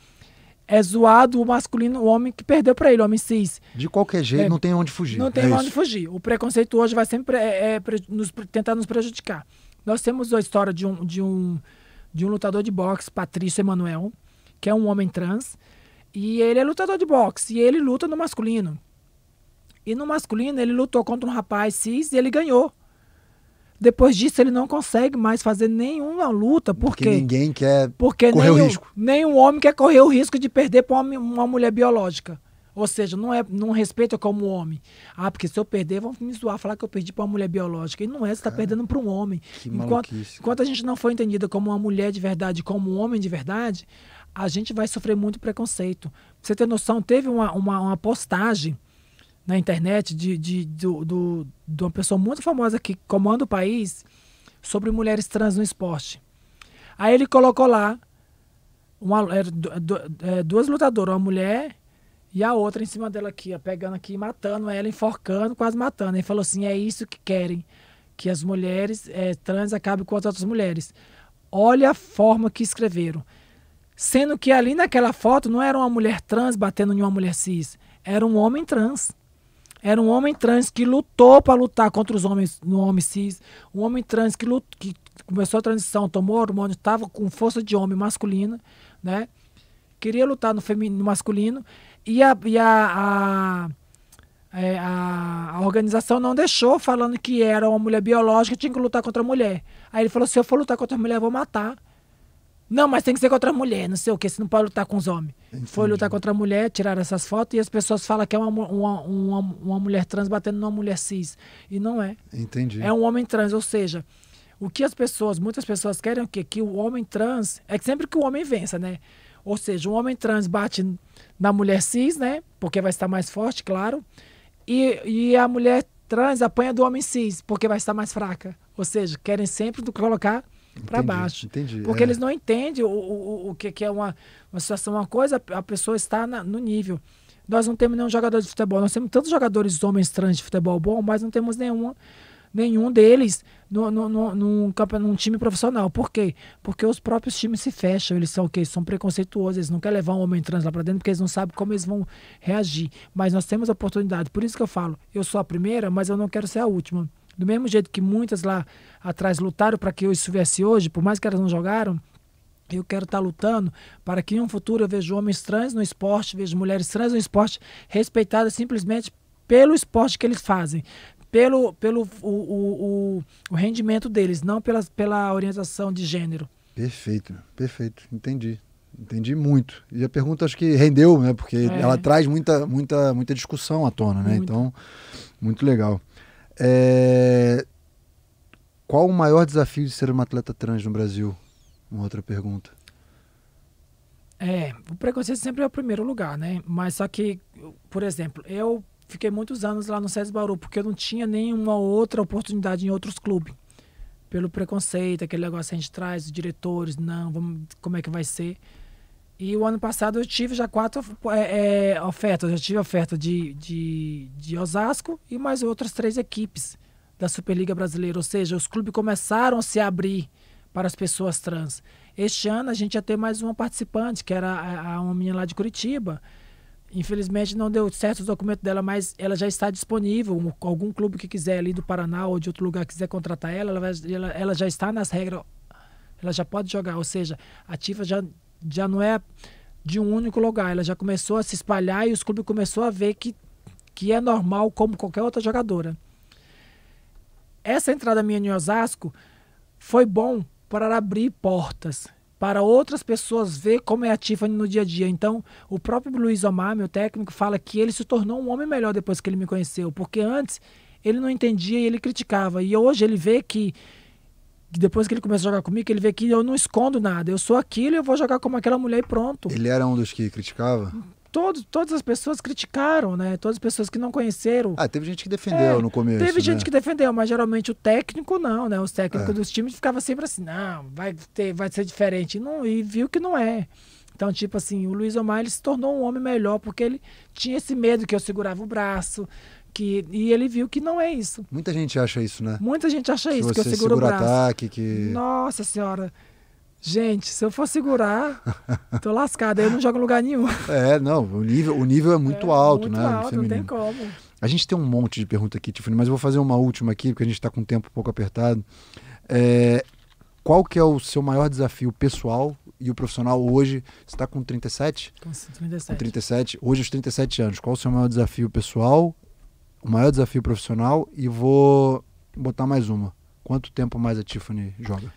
é zoado o masculino, o homem que perdeu para ele, o homem cis. De qualquer jeito, é, não tem onde fugir. Não tem é onde isso. fugir. O preconceito hoje vai sempre é, é nos, tentar nos prejudicar. Nós temos a história de um, de um, de um lutador de boxe, Patrício Emanuel, que é um homem trans. E ele é lutador de boxe. E ele luta no masculino. E no masculino, ele lutou contra um rapaz cis e ele ganhou. Depois disso, ele não consegue mais fazer nenhuma luta. porque ninguém quer porque correr nenhum, o risco. Nenhum homem quer correr o risco de perder para uma mulher biológica. Ou seja, não, é, não respeita como homem. Ah, porque se eu perder, vão me zoar, falar que eu perdi para uma mulher biológica. E não é, você está perdendo para um homem. Que enquanto, enquanto a gente não for entendida como uma mulher de verdade, como um homem de verdade, a gente vai sofrer muito preconceito. Pra você ter noção, teve uma, uma, uma postagem na internet de, de, de, do, de uma pessoa muito famosa que comanda o país sobre mulheres trans no esporte. Aí ele colocou lá uma, é, é, duas lutadoras, uma mulher e a outra em cima dela aqui, ó, pegando aqui, matando ela, enforcando, quase matando. Ele falou assim: é isso que querem, que as mulheres é, trans acabem com as outras mulheres. Olha a forma que escreveram. Sendo que ali naquela foto não era uma mulher trans batendo em uma mulher cis, era um homem trans. Era um homem trans que lutou para lutar contra os homens no homem cis, um homem trans que, lut que começou a transição, tomou hormônio, estava com força de homem masculino, né? Queria lutar no feminino masculino e a, e a, a, é, a, a organização não deixou, falando que era uma mulher biológica e tinha que lutar contra a mulher. Aí ele falou: se eu for lutar contra a mulher, eu vou matar. Não, mas tem que ser contra a mulher, não sei o que, você não pode lutar com os homens. Entendi. Foi lutar contra a mulher, tiraram essas fotos e as pessoas falam que é uma, uma, uma, uma, mulher trans batendo numa mulher cis. E não é. Entendi. É um homem trans, ou seja, o que as pessoas, muitas pessoas querem é que, que o homem trans, é que sempre que o homem vença, né? Ou seja, um homem trans bate na mulher cis, né? Porque vai estar mais forte, claro. E, e a mulher trans apanha do homem cis, porque vai estar mais fraca. Ou seja, querem sempre colocar para baixo. Entendi. Porque é. eles não entendem o, o, o que, que é uma, uma situação, uma coisa, a pessoa está na, no nível. Nós não temos nenhum jogador de futebol. Nós temos tantos jogadores homens trans de futebol bom, mas não temos nenhuma nenhum deles no, no, no, num, num time profissional. Por quê? Porque os próprios times se fecham, eles são o quê? São preconceituosos, eles não querem levar um homem trans lá para dentro porque eles não sabem como eles vão reagir. Mas nós temos oportunidade, por isso que eu falo, eu sou a primeira, mas eu não quero ser a última. Do mesmo jeito que muitas lá atrás lutaram para que eu estivesse hoje, por mais que elas não jogaram, eu quero estar tá lutando para que em um futuro eu veja homens trans no esporte, veja mulheres trans no esporte, respeitadas simplesmente pelo esporte que eles fazem pelo, pelo o, o, o, rendimento deles, não pelas, pela orientação de gênero. Perfeito, perfeito. Entendi. Entendi muito. E a pergunta acho que rendeu, né? Porque é. ela traz muita, muita, muita discussão à tona, né? Muito. Então, muito legal. É... Qual o maior desafio de ser uma atleta trans no Brasil? Uma outra pergunta. É, o preconceito sempre é o primeiro lugar, né? Mas só que, por exemplo, eu fiquei muitos anos lá no César Bauru, porque eu não tinha nenhuma outra oportunidade em outros clubes. Pelo preconceito, aquele negócio que a gente traz, os diretores, não, vamos, como é que vai ser. E o ano passado eu tive já quatro é, é, ofertas. Eu tive oferta de, de, de Osasco e mais outras três equipes da Superliga Brasileira. Ou seja, os clubes começaram a se abrir para as pessoas trans. Este ano a gente ia ter mais uma participante, que era a, a uma menina lá de Curitiba Infelizmente não deu certo o documentos dela, mas ela já está disponível. algum clube que quiser ali do Paraná ou de outro lugar quiser contratar ela, ela, vai, ela, ela já está nas regras, ela já pode jogar. Ou seja, a TIFA já, já não é de um único lugar, ela já começou a se espalhar e os clubes começaram a ver que, que é normal como qualquer outra jogadora. Essa entrada minha em Osasco foi bom para abrir portas para outras pessoas ver como é a Tiffany no dia a dia. Então, o próprio Luiz Omar, meu técnico, fala que ele se tornou um homem melhor depois que ele me conheceu, porque antes ele não entendia e ele criticava. E hoje ele vê que depois que ele começou a jogar comigo, ele vê que eu não escondo nada. Eu sou aquilo, e eu vou jogar como aquela mulher e pronto. Ele era um dos que criticava? todas as pessoas criticaram, né? Todas as pessoas que não conheceram. Ah, teve gente que defendeu é, no começo. Teve né? gente que defendeu, mas geralmente o técnico não, né? Os técnicos é. dos times ficavam sempre assim, não, vai, ter, vai ser diferente. E, não, e viu que não é. Então, tipo assim, o Luiz Omar ele se tornou um homem melhor, porque ele tinha esse medo que eu segurava o braço, que, e ele viu que não é isso. Muita gente acha isso, né? Muita gente acha que isso, que eu seguro o braço. Ataque, que... Nossa senhora. Gente, se eu for segurar, tô lascado, eu não jogo em lugar nenhum. É, não, o nível, o nível é muito é, alto, muito né? Alto, não tem como. A gente tem um monte de pergunta aqui, Tiffany, mas eu vou fazer uma última aqui, porque a gente está com o tempo um pouco apertado. É, qual que é o seu maior desafio pessoal e o profissional hoje? Você está com 37? Com 37. Com 37. Hoje, os 37 anos. Qual o seu maior desafio pessoal, o maior desafio profissional? E vou botar mais uma. Quanto tempo mais a Tiffany joga?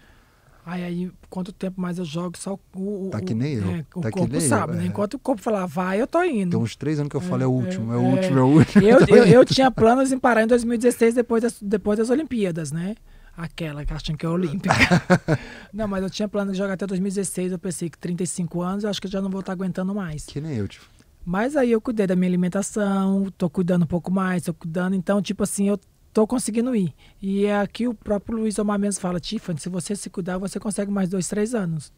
Aí, aí, quanto tempo mais eu jogo, só o, o tá que nem eu. É, tá o corpo sabe, eu, né? É. Enquanto o corpo falar, vai, eu tô indo. Tem uns três anos que eu falo, é, é, é o último, é, é, o último, é o último. Eu, eu, eu, tinha planos em parar em 2016, depois das, depois das Olimpíadas, né? Aquela que acham que é olímpica. não, mas eu tinha plano de jogar até 2016, eu pensei que 35 anos, eu acho que já não vou estar tá aguentando mais. Que nem eu, tipo. Mas aí eu cuidei da minha alimentação, tô cuidando um pouco mais, tô cuidando, então, tipo assim, eu estou conseguindo ir. E é aqui o próprio Luiz Omar mesmo fala, Tiffany, se você se cuidar, você consegue mais dois, três anos.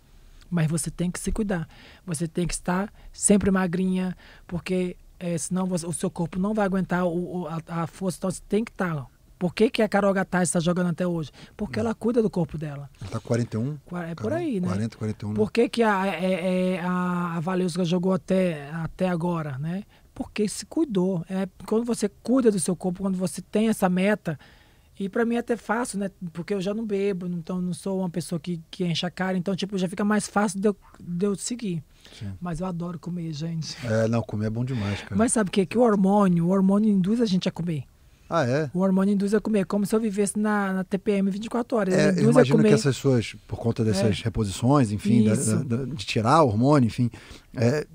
Mas você tem que se cuidar. Você tem que estar sempre magrinha, porque é, senão você, o seu corpo não vai aguentar o, o, a, a, força. Então você tem que estar. Por que, que a Carol Gataz está jogando até hoje? Porque ela cuida do corpo dela. Ela está 41? É por aí, né? 40, 41. Né? Por que, que a, é, é a, a jogou até, até agora, né? porque se cuidou. É quando você cuida do seu corpo, quando você tem essa meta. E para mim é até fácil, né? Porque eu já não bebo, então não sou uma pessoa que, que enche a cara, então tipo, já fica mais fácil de eu, de eu seguir. Sim. Mas eu adoro comer, gente. É, não, comer é bom demais, cara. Mas sabe o que? Que o hormônio, o hormônio induz a gente a comer. Ah, é? O hormônio induz a comer, como se eu vivesse na, na TPM 24 horas. É, eu imagino que essas pessoas, por conta dessas é. reposições, enfim, da, da, de tirar o hormônio, enfim, é,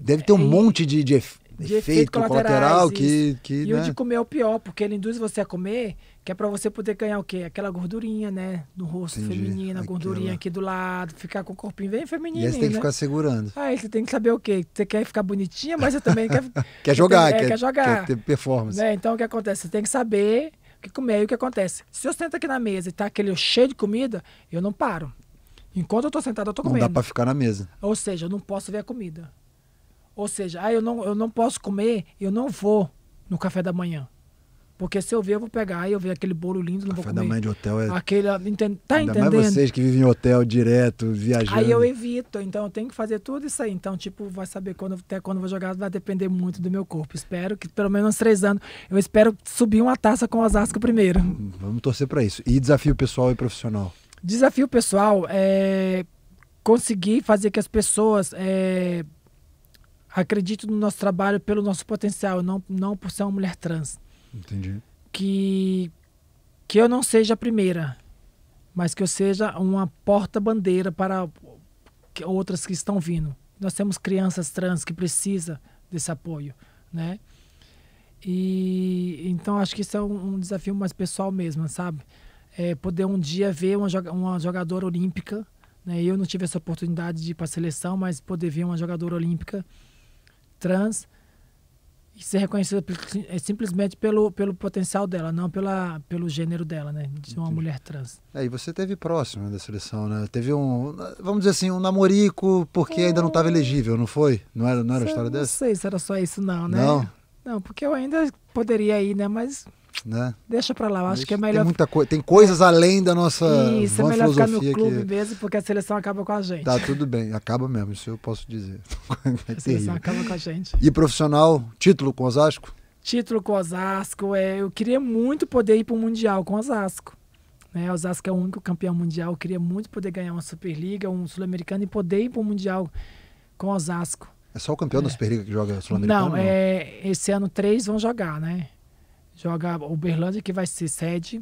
deve ter um é, monte de, de, de, de efeito, efeito colateral que, que. E né? o de comer é o pior, porque ele induz você a comer, que é para você poder ganhar o quê? Aquela gordurinha, né? No rosto Entendi. feminino, a gordurinha aqui do lado, ficar com o corpinho bem feminino. E aí você tem que né? ficar segurando. Aí ah, você tem que saber o quê? Você quer ficar bonitinha, mas você também quer. quer jogar, é, quer, quer, jogar. Quer ter performance. Né? Então o que acontece? Você tem que saber o que comer. Aí o que acontece? Se eu sento aqui na mesa e tá aquele cheio de comida, eu não paro. Enquanto eu tô sentado, eu tô comendo. Não dá pra ficar na mesa. Ou seja, eu não posso ver a comida. Ou seja, ah, eu, não, eu não posso comer, eu não vou no café da manhã. Porque se eu ver, eu vou pegar, aí eu ver aquele bolo lindo, não café vou comer. Café da manhã de hotel é... Aquele, ah, entende, tá Ainda entendendo? mais vocês que vivem em hotel direto, viajando. Aí eu evito, então eu tenho que fazer tudo isso aí. Então, tipo, vai saber quando, até quando eu vou jogar, vai depender muito do meu corpo. Espero que pelo menos uns três anos, eu espero subir uma taça com o Osasco primeiro. Vamos torcer para isso. E desafio pessoal e profissional? Desafio pessoal é conseguir fazer que as pessoas... É acredito no nosso trabalho pelo nosso potencial, não, não por ser uma mulher trans. Entendi. Que, que eu não seja a primeira, mas que eu seja uma porta-bandeira para outras que estão vindo. Nós temos crianças trans que precisam desse apoio, né? E então acho que isso é um, um desafio mais pessoal mesmo, sabe? É poder um dia ver uma, uma jogadora olímpica, né? Eu não tive essa oportunidade de ir para a seleção, mas poder ver uma jogadora olímpica trans e ser reconhecida é, simplesmente pelo, pelo potencial dela, não pela, pelo gênero dela, né? De ser uma Entendi. mulher trans. É, e você teve próximo da seleção, né? Teve um, vamos dizer assim, um namorico porque é... ainda não estava hum. elegível, não foi? Não era, não era história dessa? Não sei se era só isso não, né? Não? Não, porque eu ainda poderia ir, né? Mas né? Deixa para lá, eu acho Deixa, que é melhor. Tem, muita coisa tem coisas é. além da nossa. Isso, é melhor ficar no clube que... mesmo, porque a seleção acaba com a gente. Tá tudo bem, acaba mesmo, isso eu posso dizer. É a seleção acaba com a gente. E profissional, título com Osasco? Título com Osasco, é, eu queria muito poder ir para o Mundial com Osasco. Né? Osasco é o único campeão mundial, eu queria muito poder ganhar uma Superliga, um Sul-Americano e poder ir para o Mundial com Osasco. É só o campeão é. da Superliga que joga Sul-Americano? Não, não, é, esse ano três vão jogar, né? joga o Berlândia que vai ser sede,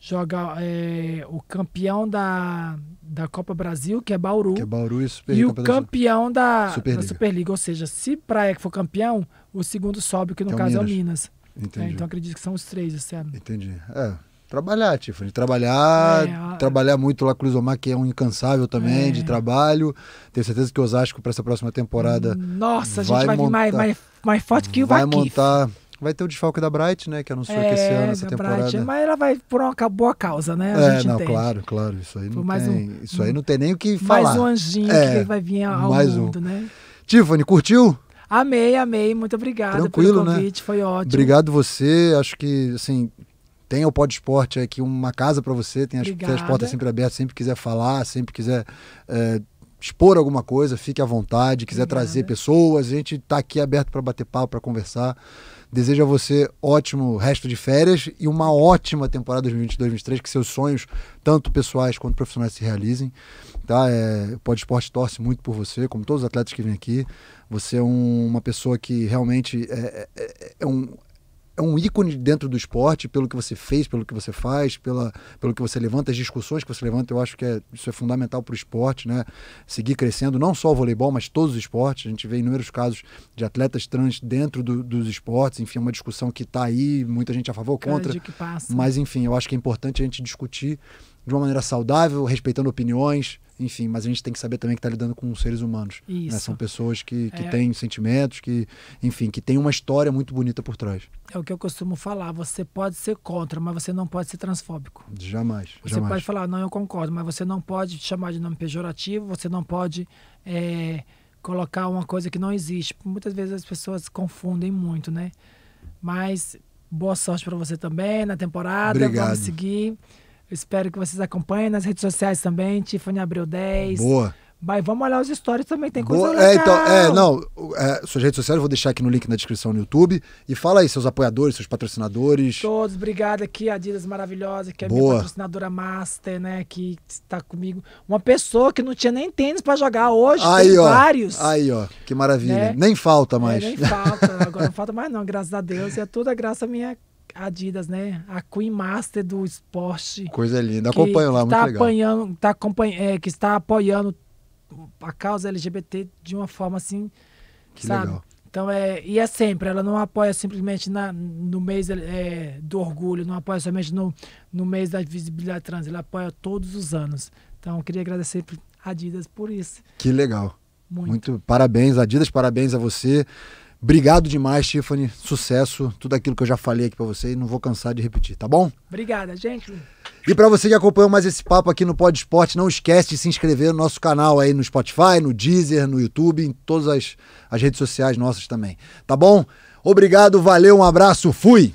joga é, o campeão da, da Copa Brasil, que é Bauru. Que é Bauru e, Superliga. e o campeão da Superliga. da Superliga. Ou seja, se Praia for campeão, o segundo sobe, que no que é caso é o Minas. É, então acredito que são os três esse ano. Entendi. É, trabalhar, Tiffany. Trabalhar, é, a... trabalhar muito lá com o Luizomar, que é um incansável também é. de trabalho. Tenho certeza que o Osasco para essa próxima temporada. Nossa, a gente vai montar, vir mais, mais, mais forte que o Vai montar Vai ter o desfalque da Bright, né? Que anunciou é, que esse é, ano, essa temporada. Bright, mas ela vai por uma boa causa, né? A é, não, entende. claro, claro. Isso aí, não tem, um, isso aí não tem nem o que falar. Mais um anjinho é, que vai vir ao mais mundo, um. né? Tiffany, curtiu? Amei, amei. Muito obrigada Tranquilo, pelo né? convite, né? foi ótimo. Obrigado você. Acho que, assim, tem o Pod Esporte aqui, uma casa para você. Tem as, as, portas sempre abertas, sempre quiser falar, sempre quiser... É, expor alguma coisa, fique à vontade, quiser Obrigada. trazer pessoas, a gente está aqui aberto para bater papo, para conversar. Desejo a você ótimo resto de férias e uma ótima temporada 2022-2023, que seus sonhos, tanto pessoais quanto profissionais, se realizem. Tá? É, o Pod Esporte torce muito por você, como todos os atletas que vêm aqui. Você é um, uma pessoa que realmente é, é, é, é um é um ícone dentro do esporte, pelo que você fez, pelo que você faz, pela, pelo que você levanta, as discussões que você levanta, eu acho que é, isso é fundamental para o esporte, né? Seguir crescendo, não só o voleibol, mas todos os esportes. A gente vê inúmeros casos de atletas trans dentro do, dos esportes, enfim, é uma discussão que está aí, muita gente a favor ou contra. Mas, enfim, eu acho que é importante a gente discutir de uma maneira saudável, respeitando opiniões, enfim, mas a gente tem que saber também que está lidando com seres humanos. Né? São pessoas que, que é. têm sentimentos, que, enfim, que têm uma história muito bonita por trás. É o que eu costumo falar: você pode ser contra, mas você não pode ser transfóbico. Jamais. Você jamais. pode falar, não, eu concordo, mas você não pode chamar de nome pejorativo, você não pode. É, colocar uma coisa que não existe. Muitas vezes as pessoas confundem muito, né? Mas boa sorte para você também na temporada. Obrigado. Vamos seguir. Espero que vocês acompanhem nas redes sociais também, Tiffany abriu 10. Boa. Mas vamos olhar os stories também, tem coisa Boa, É, então, é, não, é, suas redes sociais eu vou deixar aqui no link na descrição no YouTube. E fala aí, seus apoiadores, seus patrocinadores. Todos, obrigado aqui, a Adidas maravilhosa, que é Boa. minha patrocinadora master, né, que está comigo. Uma pessoa que não tinha nem tênis para jogar hoje, aí, tem ó, vários. Aí, ó, que maravilha. Né? Nem falta é, mais. É, nem falta, agora não falta mais não, graças a Deus. E é tudo a graça minha Adidas, né? A Queen Master do esporte. Coisa linda, acompanho lá, muito tá legal. Apanhando, tá acompanhando, é, que está apoiando a causa LGBT de uma forma assim, que sabe? Legal. Então é, e é sempre, ela não apoia simplesmente na, no mês é, do orgulho, não apoia somente no, no mês da visibilidade trans, ela apoia todos os anos. Então eu queria agradecer a Adidas por isso. Que legal. Muito. Muito parabéns, Adidas, parabéns a você. Obrigado demais, Tiffany. Sucesso. Tudo aquilo que eu já falei aqui para você e não vou cansar de repetir, tá bom? Obrigada, gente. E para você que acompanhou mais esse papo aqui no Pod Esporte, não esquece de se inscrever no nosso canal aí no Spotify, no Deezer, no YouTube, em todas as, as redes sociais nossas também. Tá bom? Obrigado, valeu, um abraço, fui!